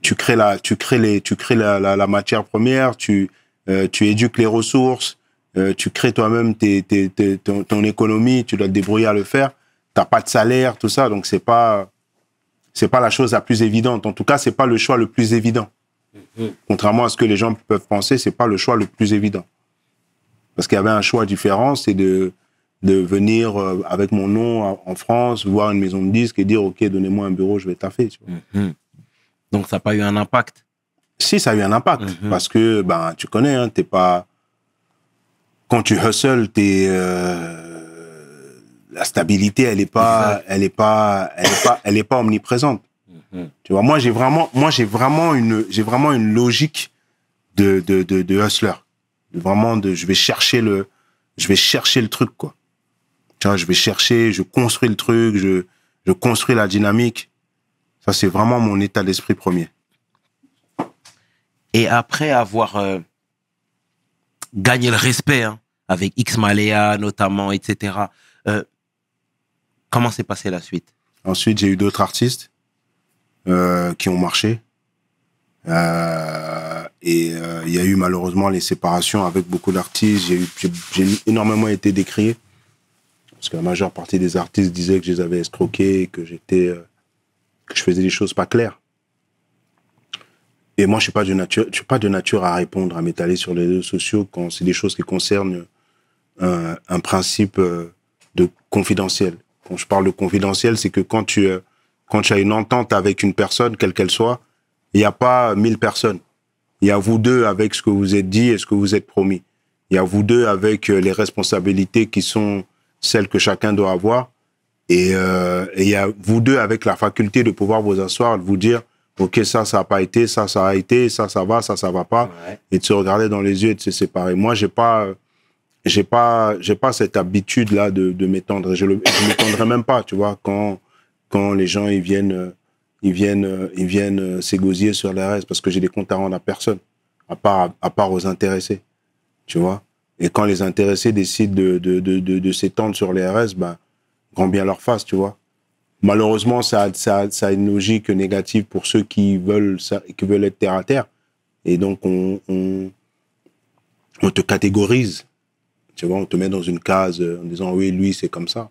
tu crées la, tu crées les, tu crées la, matière première, tu, euh, tu éduques les ressources, euh, tu crées toi-même tes, tes, ton, économie, tu dois te débrouiller à le faire. T'as pas de salaire, tout ça, donc c'est pas, c'est pas la chose la plus évidente. En tout cas, c'est pas le choix le plus évident. Mm-hmm. Contrairement à ce que les gens peuvent penser, c'est pas le choix le plus évident. Parce qu'il y avait un choix différent, c'est de, de venir euh, avec mon nom en France, voir une maison de disques et dire, OK, donnez-moi un bureau, je vais taffer. Mm-hmm. Donc, ça n'a pas eu un impact Si, ça a eu un impact. Mhm. Parce que, ben, tu connais, hein, t'es pas. Quand tu hustles, t'es. Euh, la stabilité, elle n'est pas, elle est pas, elle est pas, elle est pas omniprésente. Mhm. Tu vois, moi j'ai vraiment, moi j'ai vraiment une, j'ai vraiment une logique de de, de, de hustler. Vraiment, de, je vais chercher le, je vais chercher le truc quoi. Tu vois, je vais chercher, je construis le truc, je, je construis la dynamique. Ça, c'est vraiment mon état d'esprit premier. Et après avoir euh, gagné le respect, hein, avec X Malea, notamment, etc., euh, comment s'est passée la suite Ensuite, j'ai eu d'autres artistes euh, qui ont marché. et il y a eu malheureusement les séparations avec beaucoup d'artistes. J'ai énormément été décrié parce que la majeure partie des artistes disaient que je les avais escroqués, que j'étais que je faisais des choses pas claires. Et moi, je suis pas de nature, je suis pas de nature à répondre, à m'étaler sur les réseaux sociaux quand c'est des choses qui concernent euh, un, principe euh, de confidentiel. Quand je parle de confidentiel, c'est que quand tu, euh, quand tu as une entente avec une personne, quelle qu'elle soit, il n'y a pas mille personnes. Il y a vous deux avec ce que vous êtes dit et ce que vous êtes promis. Il y a vous deux avec les responsabilités qui sont celles que chacun doit avoir. Euh, et il y a vous deux avec la faculté de pouvoir vous asseoir, vous dire, OK, ça, ça n'a pas été, ça, ça a été, ça, ça va, ça, ça va pas. Et de se regarder dans les yeux et de se séparer. Moi, j'ai pas, j'ai pas, j'ai pas cette habitude-là de, de m'étendre. Je ne m'étendrai même pas, tu vois, quand, quand les gens, ils viennent, ils viennent, ils viennent s'égosier sur les parce que j'ai des comptes à rendre à personne, à part, à part aux intéressés. Tu vois? Et quand les intéressés décident de, de, de, de, de s'étendre sur les RS, ben, bah, grand bien leur fasse, tu vois. Malheureusement, ça, ça, ça a une logique négative pour ceux qui veulent, ça, qui veulent être terre à terre. Et donc, on, on, on, te catégorise. Tu vois, on te met dans une case euh, en disant oui, lui, c'est comme ça.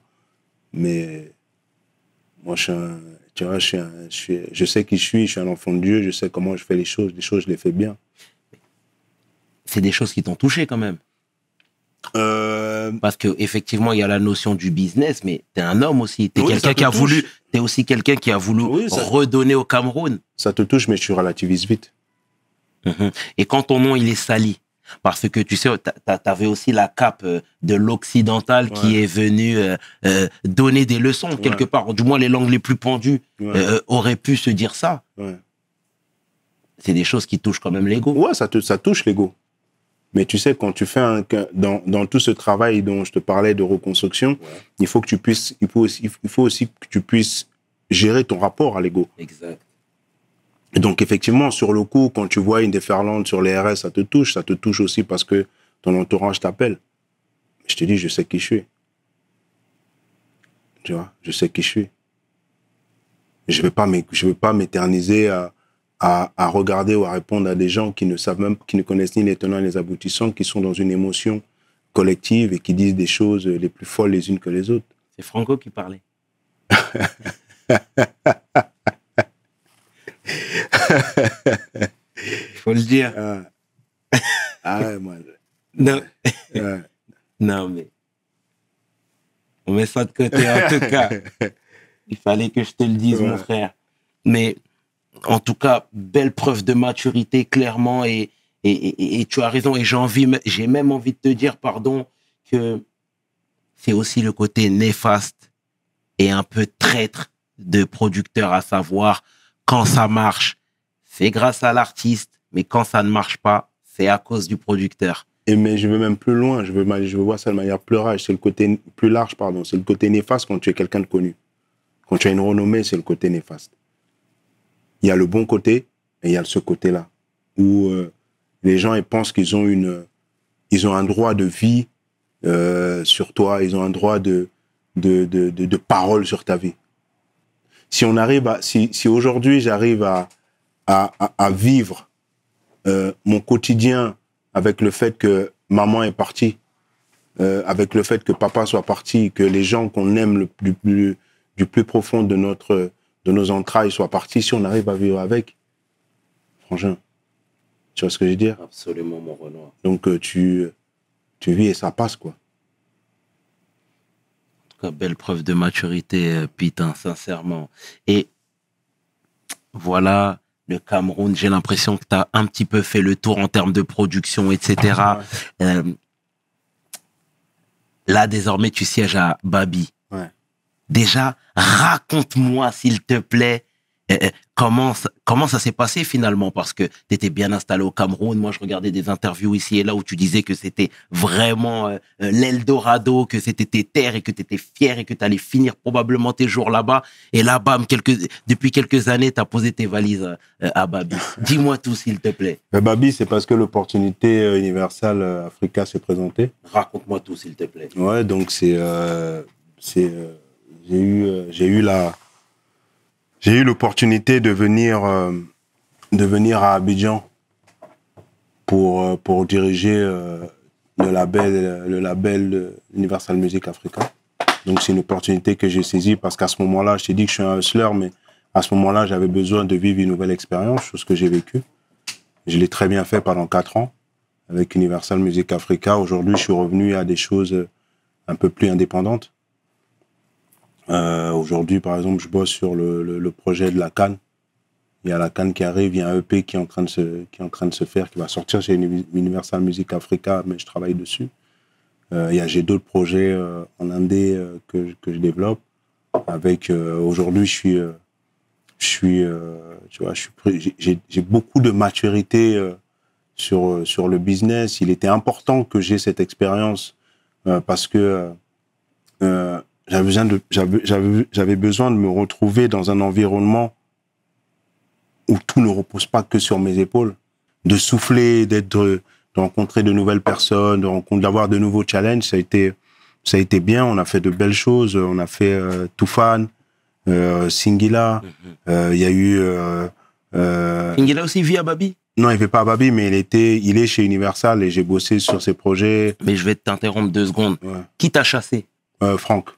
Mais moi, je je, je, sais qui je suis, je suis un enfant de Dieu, je sais comment je fais les choses, les choses, je les fais bien. C'est des choses qui t'ont touché quand même. Euh, parce que effectivement, il y a la notion du business, mais t'es un homme aussi. T'es quelqu'un qui a voulu. T'es aussi quelqu'un qui a voulu redonner au Cameroun. Ça te touche, mais tu relativises vite. Mhm. Et quand ton nom il est sali, parce que tu sais, t'avais aussi la cape euh, de l'occidental qui est venu euh, donner des leçons quelque part. Du moins, les langues les plus pendues auraient pu se dire ça. C'est des choses qui touchent quand même l'ego. Ouais, ça, te, ça touche l'ego. Mais tu sais, quand tu fais un, dans, dans, tout ce travail dont je te parlais de reconstruction, il faut que tu puisses, il faut, aussi, il faut aussi que tu puisses gérer ton rapport à l'ego. Exact. donc effectivement, sur le coup, quand tu vois une déferlante sur les RS, ça te touche, ça te touche aussi parce que ton entourage t'appelle. Je te dis, je sais qui je suis. Tu vois, je sais qui je suis. Je ne vais pas m'éterniser à à, regarder ou à répondre à des gens qui ne savent même, qui ne connaissent ni les tenants ni les aboutissants, qui sont dans une émotion collective et qui disent des choses les plus folles les unes que les autres. C'est Franco qui parlait. Il faut le dire. Ah, ah ouais, moi. Non. non, mais. On met ça de côté. En tout cas, il fallait que je te le dise, mon frère. Mais en tout cas, belle preuve de maturité, clairement. Et, et, tu as raison. Et j'ai j'ai même envie de te dire, pardon, que c'est aussi le côté néfaste et un peu traître de producteur, à savoir quand ça marche, c'est grâce à l'artiste, mais quand ça ne marche pas, c'est à cause du producteur. Et mais je vais même plus loin, je veux, je veux voir ça de manière plus large, c'est le côté plus large, pardon, c'est le côté néfaste quand tu es quelqu'un de connu. Quand tu as une renommée, c'est le côté néfaste. Il y a le bon côté et il y a ce côté-là où euh, les gens ils pensent qu'ils ont une, ils ont un droit de vie euh, sur toi, ils ont un droit de de, parole sur ta vie. Si on arrive si, aujourd'hui j'arrive à, vivre euh, mon quotidien avec le fait que maman est partie, avec le fait que papa soit parti, que les gens qu'on aime le du plus profond de notre de nos entrailles soit parti, si on arrive à vivre avec, frangin. Tu vois ce que je veux dire Absolument, mon Renoir. Donc, euh, tu, tu vis et ça passe, quoi. En tout cas, belle preuve de maturité, euh, putain, sincèrement. Et voilà le Cameroun. J'ai l'impression que tu as un petit peu fait le tour en termes de production, etc. Euh, là, désormais, tu sièges à Babi déjà, raconte-moi, s'il te plaît, euh, euh, comment, comment ça s'est passé finalement Parce que tu étais bien installé au Cameroun. Moi, je regardais des interviews ici et là où tu disais que c'était vraiment euh, l'Eldorado, que c'était tes terres et que tu étais fier et que tu allais finir probablement tes jours là-bas. Et là, bam, quelques, depuis quelques années, tu as posé tes valises à Babi. Dis-moi tout, s'il te plaît. Mais Babi, c'est parce que l'opportunité universelle Africa s'est présentée. Raconte-moi tout, s'il te plaît. Ouais, donc c'est. c'est j'ai eu, euh, j'ai eu la, j'ai eu l'opportunité de venir, euh, de venir à Abidjan pour, euh, pour diriger le label, le label Universal Music Africa. Donc c'est une opportunité que j'ai saisie parce qu'à ce moment-là, je t'ai dit que je suis un hustler, mais à ce moment-là, j'avais besoin de vivre une nouvelle expérience, chose que j'ai vécue. Je l'ai très bien fait pendant quatre ans avec Universal Music Africa. Aujourd'hui, je suis revenu à des choses un peu plus indépendantes. Euh, Aujourd'hui, par exemple, je bosse sur le, le, projet de la Cannes. Il y a la Cannes qui arrive, il y a un EP qui est en train de se, qui est en train de se faire, qui va sortir chez Universal Music Africa, mais je travaille dessus. Euh, il y a j'ai d'autres projets euh, en indé euh, que, que, je développe. Avec euh, aujourd'hui, je suis, je suis, tu vois, je suis, j'ai beaucoup de maturité sur sur le business. Il était important que j'ai cette expérience parce que j'avais besoin de j'avais besoin de me retrouver dans un environnement où tout ne repose pas que sur mes épaules, de souffler, d'être de rencontrer de nouvelles personnes, de rencontrer d'avoir de nouveaux challenges, ça a été ça a été bien, on a fait de belles choses, on a fait euh, Toufan, Singhila euh, Singila, mm-hmm. euh, il y a eu euh, Singila aussi vit à Babi. Non, il ne fait pas à Babi, mais il était, il est chez Universal et j'ai bossé sur ses projets. Mais je vais t'interrompre deux secondes. Qui t'a chassé Franck.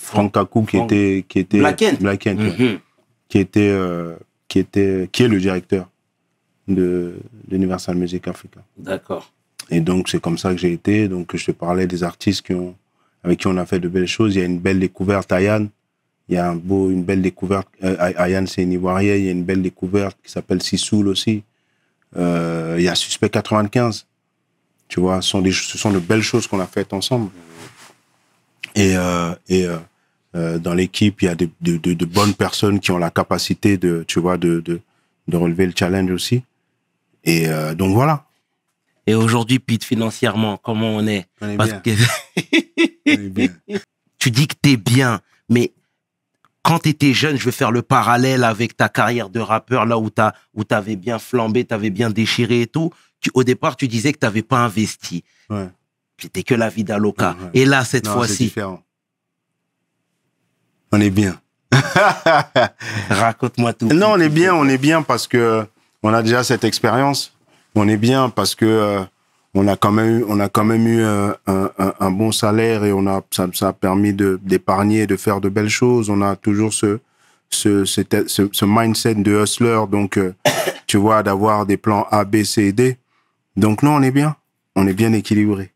Franck Kakou qui était qui était Black mhm. qui était euh, qui était qui est le directeur de l'Universal Music Africa. D'accord. Et donc c'est comme ça que j'ai été. Donc je te parlais des artistes qui ont avec qui on a fait de belles choses. Il y a une belle découverte Ayane. Il y a un beau, une belle découverte. Ayane euh, c'est une Ivoirienne. Il y a une belle découverte qui s'appelle Sissoul aussi. Euh, il y a Suspect 95. Tu vois, ce sont, des, ce sont de belles choses qu'on a faites ensemble. Et, et, euh, dans l'équipe, il y a de, bonnes personnes qui ont la capacité de, tu vois, de, relever le challenge aussi. Et euh, donc voilà. Et aujourd'hui, Pete, financièrement, comment on est, on est bien. Que... bien. Tu dis que t'es bien, mais quand tu étais jeune, je veux faire le parallèle avec ta carrière de rappeur, là où tu avais bien flambé, tu avais bien déchiré et tout. au départ, tu disais que tu n'avais pas investi. Ouais. C'était que la vie d'Aloca. Et là, cette fois-ci, on est bien. Raconte-moi tout. Non, on est bien, on est bien parce que on a déjà cette expérience. On est bien parce que on a quand même, on a quand même eu euh, un, bon salaire et on a ça, a permis d'épargner, de, faire de belles choses. On a toujours ce ce, mindset de hustler, donc euh, tu vois, d'avoir des plans A, B, C et D. Donc non, on est bien, on est bien équilibré.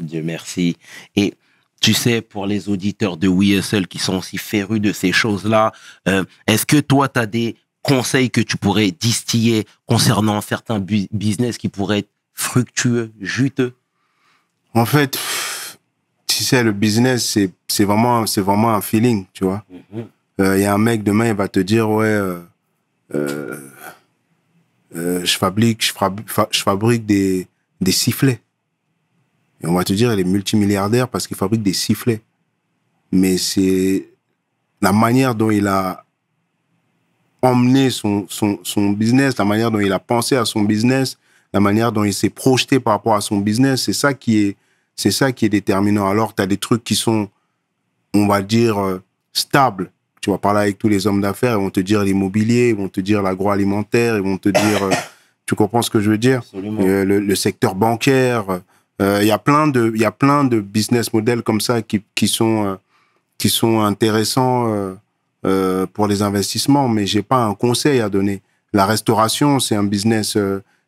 Dieu merci. Et tu sais, pour les auditeurs de Hustle qui sont aussi férus de ces choses-là, euh, est-ce que toi, tu as des conseils que tu pourrais distiller concernant certains business qui pourraient être fructueux, juteux En fait, tu sais, le business, c'est vraiment, vraiment un feeling, tu vois. Il mm-hmm. euh, y a un mec, demain, il va te dire, ouais, euh, je fabrique, je, fabrique, je fabrique des, des sifflets. Et on va te dire, il est multimilliardaire parce qu'il fabrique des sifflets. Mais c'est la manière dont il a emmené son, son, son, business, la manière dont il a pensé à son business, la manière dont il s'est projeté par rapport à son business, c'est ça qui est, c'est ça qui est déterminant. Alors, tu as des trucs qui sont, on va dire, euh, stables. Tu vas parler avec tous les hommes d'affaires, ils vont te dire l'immobilier, ils vont te dire l'agroalimentaire, ils vont te dire, euh, tu comprends ce que je veux dire euh, le, le, secteur bancaire, il euh, y a plein de, il y a plein de business models comme ça qui, qui sont euh, qui sont intéressants euh, pour les investissements, mais j'ai pas un conseil à donner. La restauration, c'est un business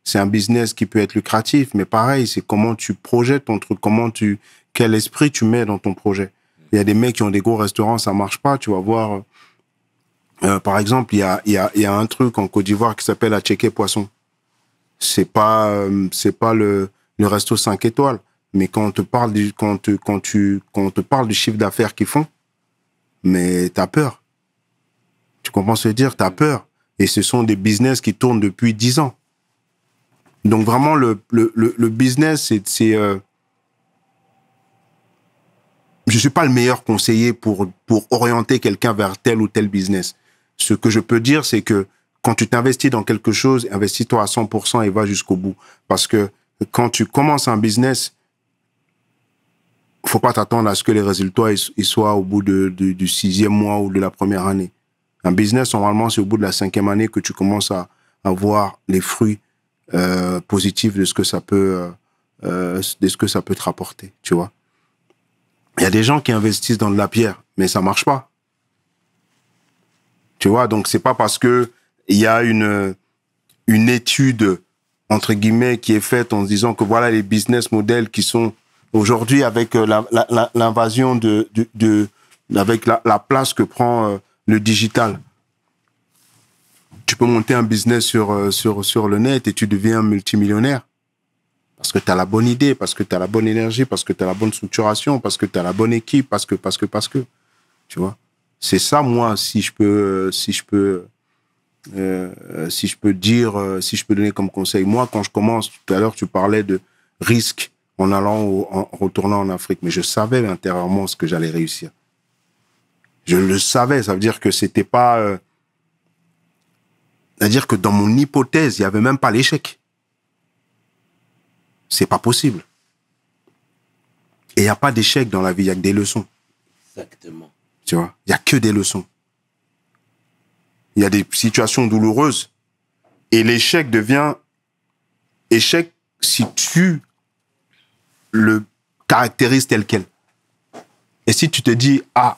c'est un business qui peut être lucratif, mais pareil, c'est comment tu projettes ton truc, comment tu, quel esprit tu mets dans ton projet. Il y a des mecs qui ont des gros restaurants, ça marche pas, tu vas voir. par exemple, il y a, y, a, y a un truc en Côte d'Ivoire qui s'appelle la Poisson. C'est pas, c'est pas le, le resto 5 étoiles. Mais quand on te parle du, quand, quand tu, quand te du chiffre d'affaires qu'ils font, mais t'as peur. Tu comprends ce que je veux dire? T'as peur. Et ce sont des business qui tournent depuis 10 ans. Donc vraiment, le, business, c'est... Euh, je ne suis pas le meilleur conseiller pour, pour orienter quelqu'un vers tel ou tel business. Ce que je peux dire, c'est que quand tu t'investis dans quelque chose, investis-toi à 100% et va jusqu'au bout. Parce que quand tu commences un business, faut pas t'attendre à ce que les résultats ils soient au bout de, du sixième mois ou de la première année. Un business, normalement, c'est au bout de la cinquième année que tu commences à, avoir voir les fruits euh, positifs de ce que ça peut euh, euh, de ce que ça peut te rapporter, tu vois. Il y a des gens qui investissent dans de la pierre, mais ça marche pas. Tu vois, donc c'est pas parce que il y a une une étude entre guillemets, qui est faite en disant que voilà les business models qui sont aujourd'hui avec euh, l'invasion de, de, avec la, place que prend euh, le digital. Tu peux monter un business sur, euh, sur, sur le net et tu deviens multimillionnaire. Parce que tu as la bonne idée, parce que tu as la bonne énergie, parce que tu as la bonne structuration, parce que tu as la bonne équipe, parce que, parce que, parce que. Tu vois? C'est ça, moi, si je peux, si je peux euh, euh, si je peux dire, euh, si je peux donner comme conseil. Moi, quand je commence, tout à l'heure, tu parlais de risque en allant, en retournant en Afrique, mais je savais intérieurement ce que j'allais réussir. Je le savais, ça veut dire que c'était pas, euh, c'est-à-dire que dans mon hypothèse, il y avait même pas l'échec. C'est pas possible. Et il n'y a pas d'échec dans la vie, il y a que des leçons. Exactement. Tu vois, il y a que des leçons il y a des situations douloureuses. Et l'échec devient échec si tu le caractérises tel quel. Et si tu te dis, ah,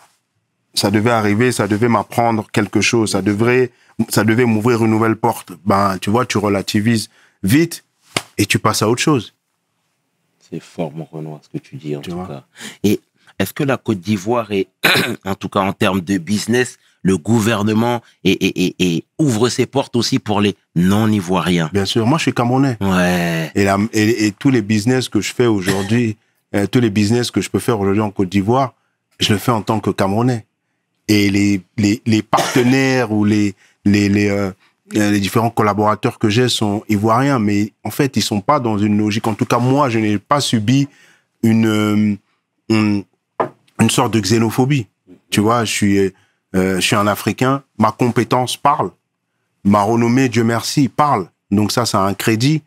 ça devait arriver, ça devait m'apprendre quelque chose, ça devrait, ça devait m'ouvrir une nouvelle porte, ben, tu vois, tu relativises vite et tu passes à autre chose. C'est fort, mon Renoir, ce que tu dis, en tout cas. Et est-ce que la Côte d'Ivoire est, en tout cas en termes de business, le gouvernement et, ouvre ses portes aussi pour les non-ivoiriens. Bien sûr, moi je suis Camerounais. Ouais. Et, et, tous les business que je fais aujourd'hui, euh, tous les business que je peux faire aujourd'hui en Côte d'Ivoire, je le fais en tant que Camerounais. Et les, partenaires ou les, euh, les, différents collaborateurs que j'ai sont ivoiriens, mais en fait, ils sont pas dans une logique. En tout cas, moi, je n'ai pas subi une, euh, une, une sorte de xénophobie. Tu vois, je suis euh, je suis un Africain, ma compétence parle, ma renommée, Dieu merci, parle. Donc ça, c'est un crédit.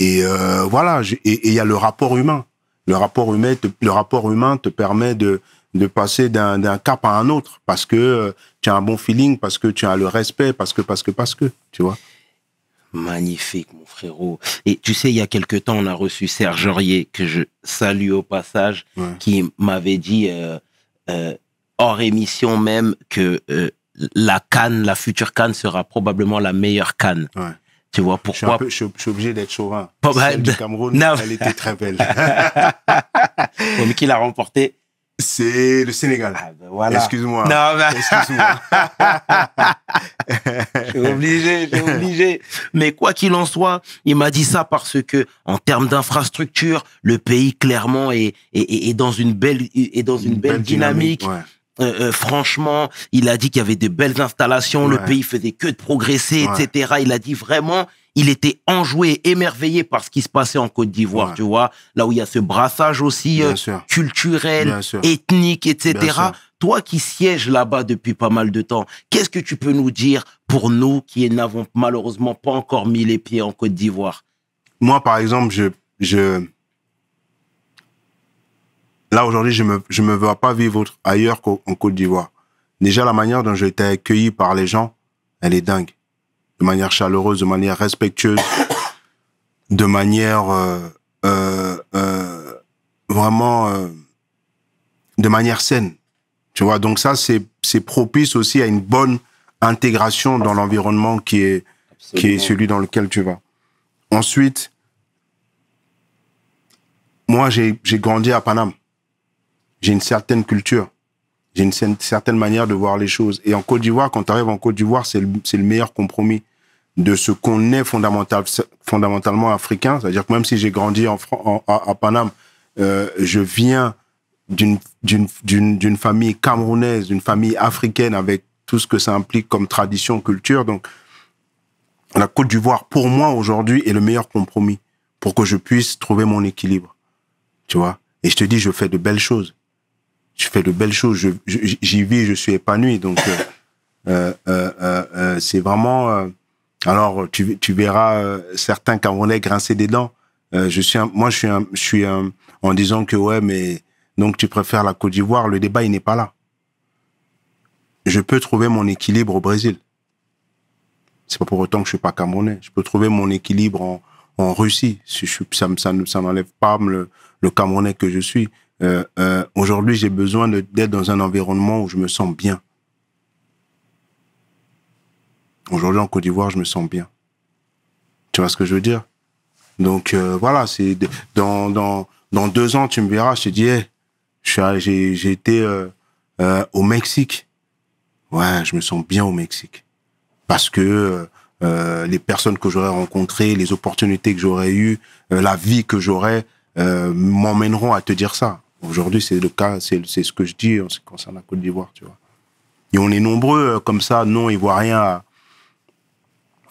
Et euh, voilà, et il y a le rapport humain. Le rapport humain te, le rapport humain te permet de, passer d'un cap à un autre parce que euh, tu as un bon feeling, parce que tu as le respect, parce que, parce que, parce que, tu vois. Magnifique, mon frérot. Et tu sais, il y a quelque temps, on a reçu Serge Aurier, que je salue au passage, qui m'avait dit, hors émission même que euh, la canne, la future canne sera probablement la meilleure canne. Tu vois pourquoi je suis, obligé d'être chauvin. Pas du Cameroun, elle était très belle. mais qui l'a remporté C'est le Sénégal. Ah, ben voilà. Excuse-moi. Non, ben excuse-moi. je suis obligé, je suis obligé. Mais quoi qu'il en soit, il m'a dit ça parce que en termes d'infrastructure, le pays clairement est, est, est, dans une belle est dans une, belle, dynamique. dynamique ouais. Euh, euh, franchement, il a dit qu'il y avait de belles installations, le pays faisait que de progresser, etc. Il a dit vraiment, il était enjoué, émerveillé par ce qui se passait en Côte d'Ivoire, tu vois, là où il y a ce brassage aussi euh, culturel, ethnique, etc. Toi qui sièges là-bas depuis pas mal de temps, qu'est-ce que tu peux nous dire pour nous qui n'avons malheureusement pas encore mis les pieds en Côte d'Ivoire Moi, par exemple, je, là aujourd'hui, je me, je me vois pas vivre ailleurs qu'en Côte d'Ivoire. Déjà, la manière dont j'ai été accueilli par les gens, elle est dingue. De manière chaleureuse, de manière respectueuse, de manière euh, euh, euh, vraiment euh, de manière saine. Tu vois, donc ça, c'est propice aussi à une bonne intégration dans l'environnement qui est, qui est celui dans lequel tu vas. Ensuite, moi, j'ai grandi à Paname. J'ai une certaine culture. J'ai une certaine manière de voir les choses. Et en Côte d'Ivoire, quand tu arrives en Côte d'Ivoire, c'est le, meilleur compromis de ce qu'on est fondamentalement africain. C'est-à-dire que même si j'ai grandi en, à, Paname, euh, je viens d'une famille camerounaise, d'une famille africaine, avec tout ce que ça implique comme tradition, culture. Donc, la Côte d'Ivoire, pour moi, aujourd'hui, est le meilleur compromis pour que je puisse trouver mon équilibre. Tu vois Et je te dis, je fais de belles choses je fais de belles choses, j'y vis, je suis épanoui. Donc, euh, euh, euh, c'est vraiment. alors, tu, verras certains Camerounais grincer des dents. je suis moi, je suis, un, je suis en disant que ouais, mais donc tu préfères la Côte d'Ivoire. Le débat, il n'est pas là. Je peux trouver mon équilibre au Brésil. C'est pas pour autant que je suis pas Camerounais. Je peux trouver mon équilibre en, Russie. Si ça, ça, n'enlève pas le, le Camerounais que je suis. Euh, euh, aujourd'hui, j'ai besoin d'être dans un environnement où je me sens bien. Aujourd'hui, en Côte d'Ivoire, je me sens bien. Tu vois ce que je veux dire Donc euh, voilà, c'est dans, deux ans, tu me verras, je te dis, j'ai été au Mexique. Ouais, je me sens bien au Mexique. Parce que les personnes que j'aurais rencontrées, les opportunités que j'aurais eues, la vie que j'aurais, m'emmèneront à te dire ça. Aujourd'hui, c'est le cas, c'est ce que je dis en ce qui concerne la Côte d'Ivoire, tu vois. Et on est nombreux euh, comme ça, non ivoiriens, à,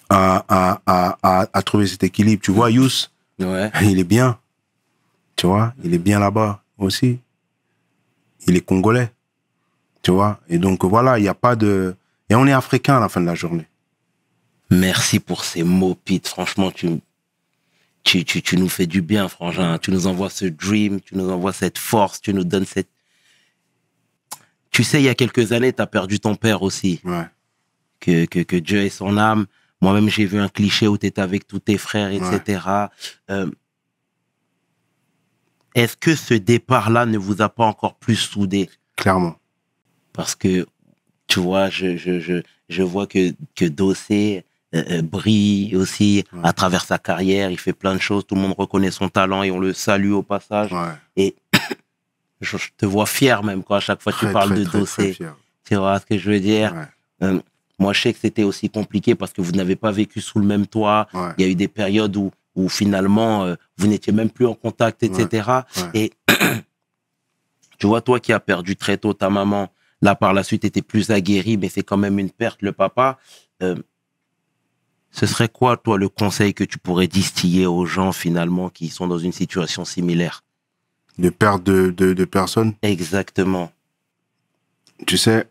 à, à, à, trouver cet équilibre. Tu vois, Yous, il est bien. Tu vois, il est bien là-bas aussi. Il est congolais. Tu vois, et donc voilà, il n'y a pas de. Et on est africain à la fin de la journée. Merci pour ces mots, Pete. Franchement, tu, tu, nous fais du bien, frangin. Tu nous envoies ce dream, tu nous envoies cette force, tu nous donnes cette. Tu sais, il y a quelques années, tu as perdu ton père aussi. Ouais. Que, que, Dieu ait son âme. Moi-même, j'ai vu un cliché où tu étais avec tous tes frères, etc. Euh, est-ce que ce départ-là ne vous a pas encore plus soudé Clairement. Parce que, tu vois, je, je, vois que, que Dossé, euh, euh, brille aussi à travers sa carrière. Il fait plein de choses. Tout le monde reconnaît son talent et on le salue au passage. Et je, te vois fier même quand à chaque fois tu parles de dossier. Tu vois ce que je veux dire euh, Moi, je sais que c'était aussi compliqué parce que vous n'avez pas vécu sous le même toit. Il y a eu des périodes où, finalement, vous n'étiez même plus en contact, etc. Et tu vois, toi qui as perdu très tôt ta maman, là par la suite, était plus aguerri, mais c'est quand même une perte, le papa ce serait quoi, toi, le conseil que tu pourrais distiller aux gens, finalement, qui sont dans une situation similaire De perte de, personnes Exactement. Tu sais,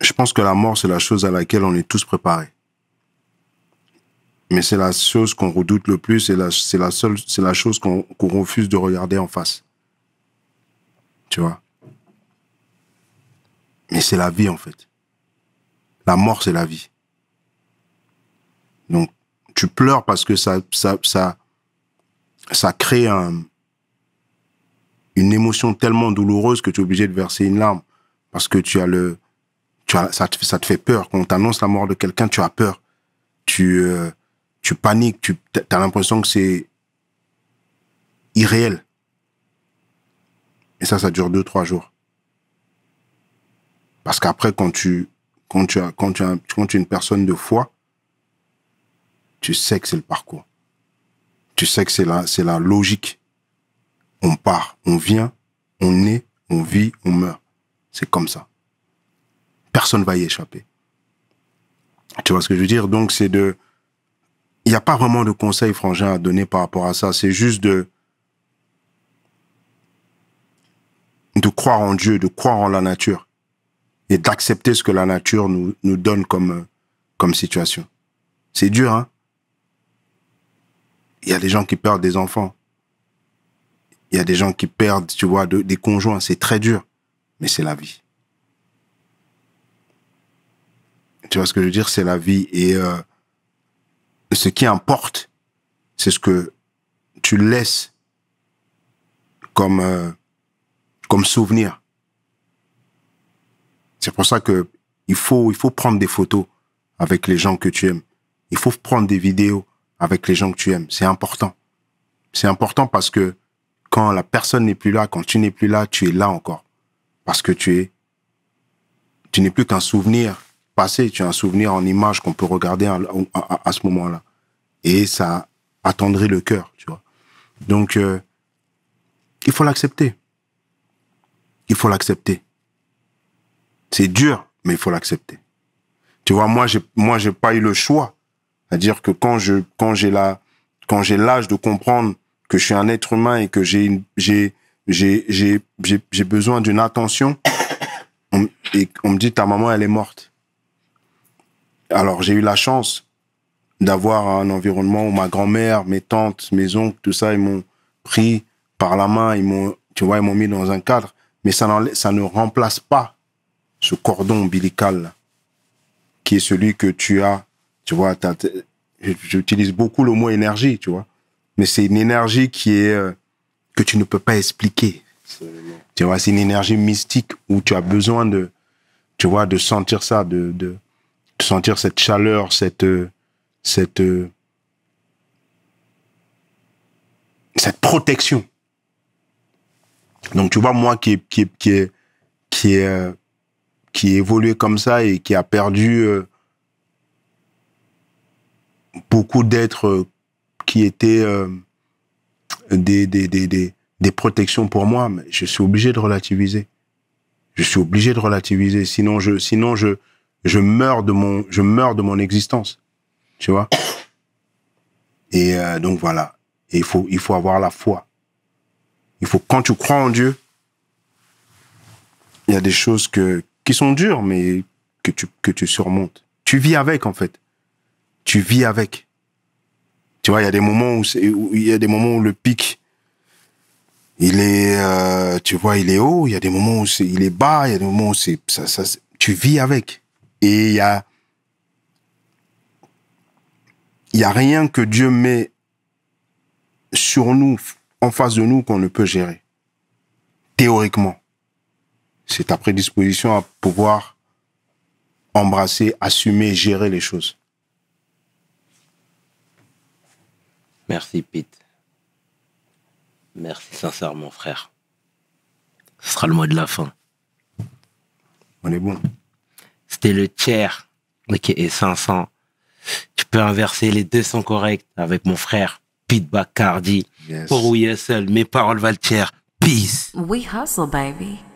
je pense que la mort, c'est la chose à laquelle on est tous préparés. Mais c'est la chose qu'on redoute le plus, c'est la, seule, c'est la chose qu'on refuse de regarder en face. Tu vois Mais c'est la vie, en fait. La mort, c'est la vie. Donc, tu pleures parce que ça, ça, ça, crée une émotion tellement douloureuse que tu es obligé de verser une larme parce que tu as le, tu ça, te, fait peur. Quand on t'annonce la mort de quelqu'un, tu as peur. Tu, euh, tu paniques, tu as l'impression que c'est irréel. Et ça, ça dure deux, trois jours. Parce qu'après, quand tu quand tu, as, quand, tu es une personne de foi, tu sais que c'est le parcours. Tu sais que c'est la, c'est la logique. On part, on vient, on est, on vit, on meurt. C'est comme ça. Personne va y échapper. Tu vois ce que je veux dire Donc, c'est de... Il n'y a pas vraiment de conseil frangin à donner par rapport à ça. C'est juste de... de croire en Dieu, de croire en la nature et d'accepter ce que la nature nous, nous donne comme, comme situation. C'est dur, hein Il y a des gens qui perdent des enfants. Il y a des gens qui perdent, tu vois, des conjoints. C'est très dur, mais c'est la vie. Tu vois ce que je veux dire C'est la vie. Et euh, ce qui importe, c'est ce que tu laisses comme, euh, comme souvenir c'est pour ça que il faut, il faut prendre des photos avec les gens que tu aimes. Il faut prendre des vidéos avec les gens que tu aimes. C'est important. C'est important parce que quand la personne n'est plus là, quand tu n'es plus là, tu es là encore. Parce que tu es, tu n'es plus qu'un souvenir passé. Tu as un souvenir en image qu'on peut regarder à, ce moment-là. Et ça attendrait le cœur, tu vois. Donc, euh, il faut l'accepter. Il faut l'accepter. C'est dur, mais il faut l'accepter. Tu vois, moi, j'ai, moi, j'ai pas eu le choix. C'est-à-dire que quand je, quand j'ai la, quand j'ai l'âge de comprendre que je suis un être humain et que j'ai, j'ai, j'ai, j'ai, j'ai besoin d'une attention, on, et on me dit ta maman, elle est morte. Alors, j'ai eu la chance d'avoir un environnement où ma grand-mère, mes tantes, mes oncles, tout ça, ils m'ont pris par la main, ils m'ont, tu vois, ils m'ont mis dans un cadre. Mais ça, ça ne remplace pas ce cordon ombilical qui est celui que tu as, tu vois, j'utilise beaucoup le mot énergie, tu vois, mais c'est une énergie qui est euh, que tu ne peux pas expliquer. Tu vois, c'est une énergie mystique où tu as besoin de, tu vois, de sentir ça, de, de, de sentir cette chaleur, cette, euh, cette, euh, cette protection. Donc, tu vois, moi qui qui est, qui est, qui est qui évoluait comme ça et qui a perdu euh, beaucoup d'êtres euh, qui étaient euh, des, des, des, des, protections pour moi, mais je suis obligé de relativiser. Je suis obligé de relativiser, sinon je, sinon je, je meurs de mon, je meurs de mon existence, tu vois. Et donc voilà, et il faut, il faut avoir la foi. Il faut quand tu crois en Dieu, il y a des choses que qui sont durs, mais que tu, que tu surmontes. Tu vis avec, en fait. Tu vis avec. Tu vois, il y a des moments où il y a des moments où le pic, il est, euh, tu vois, il est haut. Il y a des moments où il est bas. Il y a des moments où c'est, ça, ça, tu vis avec. Et il y a, il y a rien que Dieu met sur nous, en face de nous, qu'on ne peut gérer. Théoriquement c'est ta prédisposition à pouvoir embrasser, assumer, gérer les choses. Merci Pete. Merci sincèrement frère. Ce sera le mois de la fin. On est bon. C'était le tiers, ok, et 500. Tu peux inverser, les 200 corrects avec mon frère Pete Bacardi. Pour oui mes paroles valent tiers. Peace. We hustle, baby.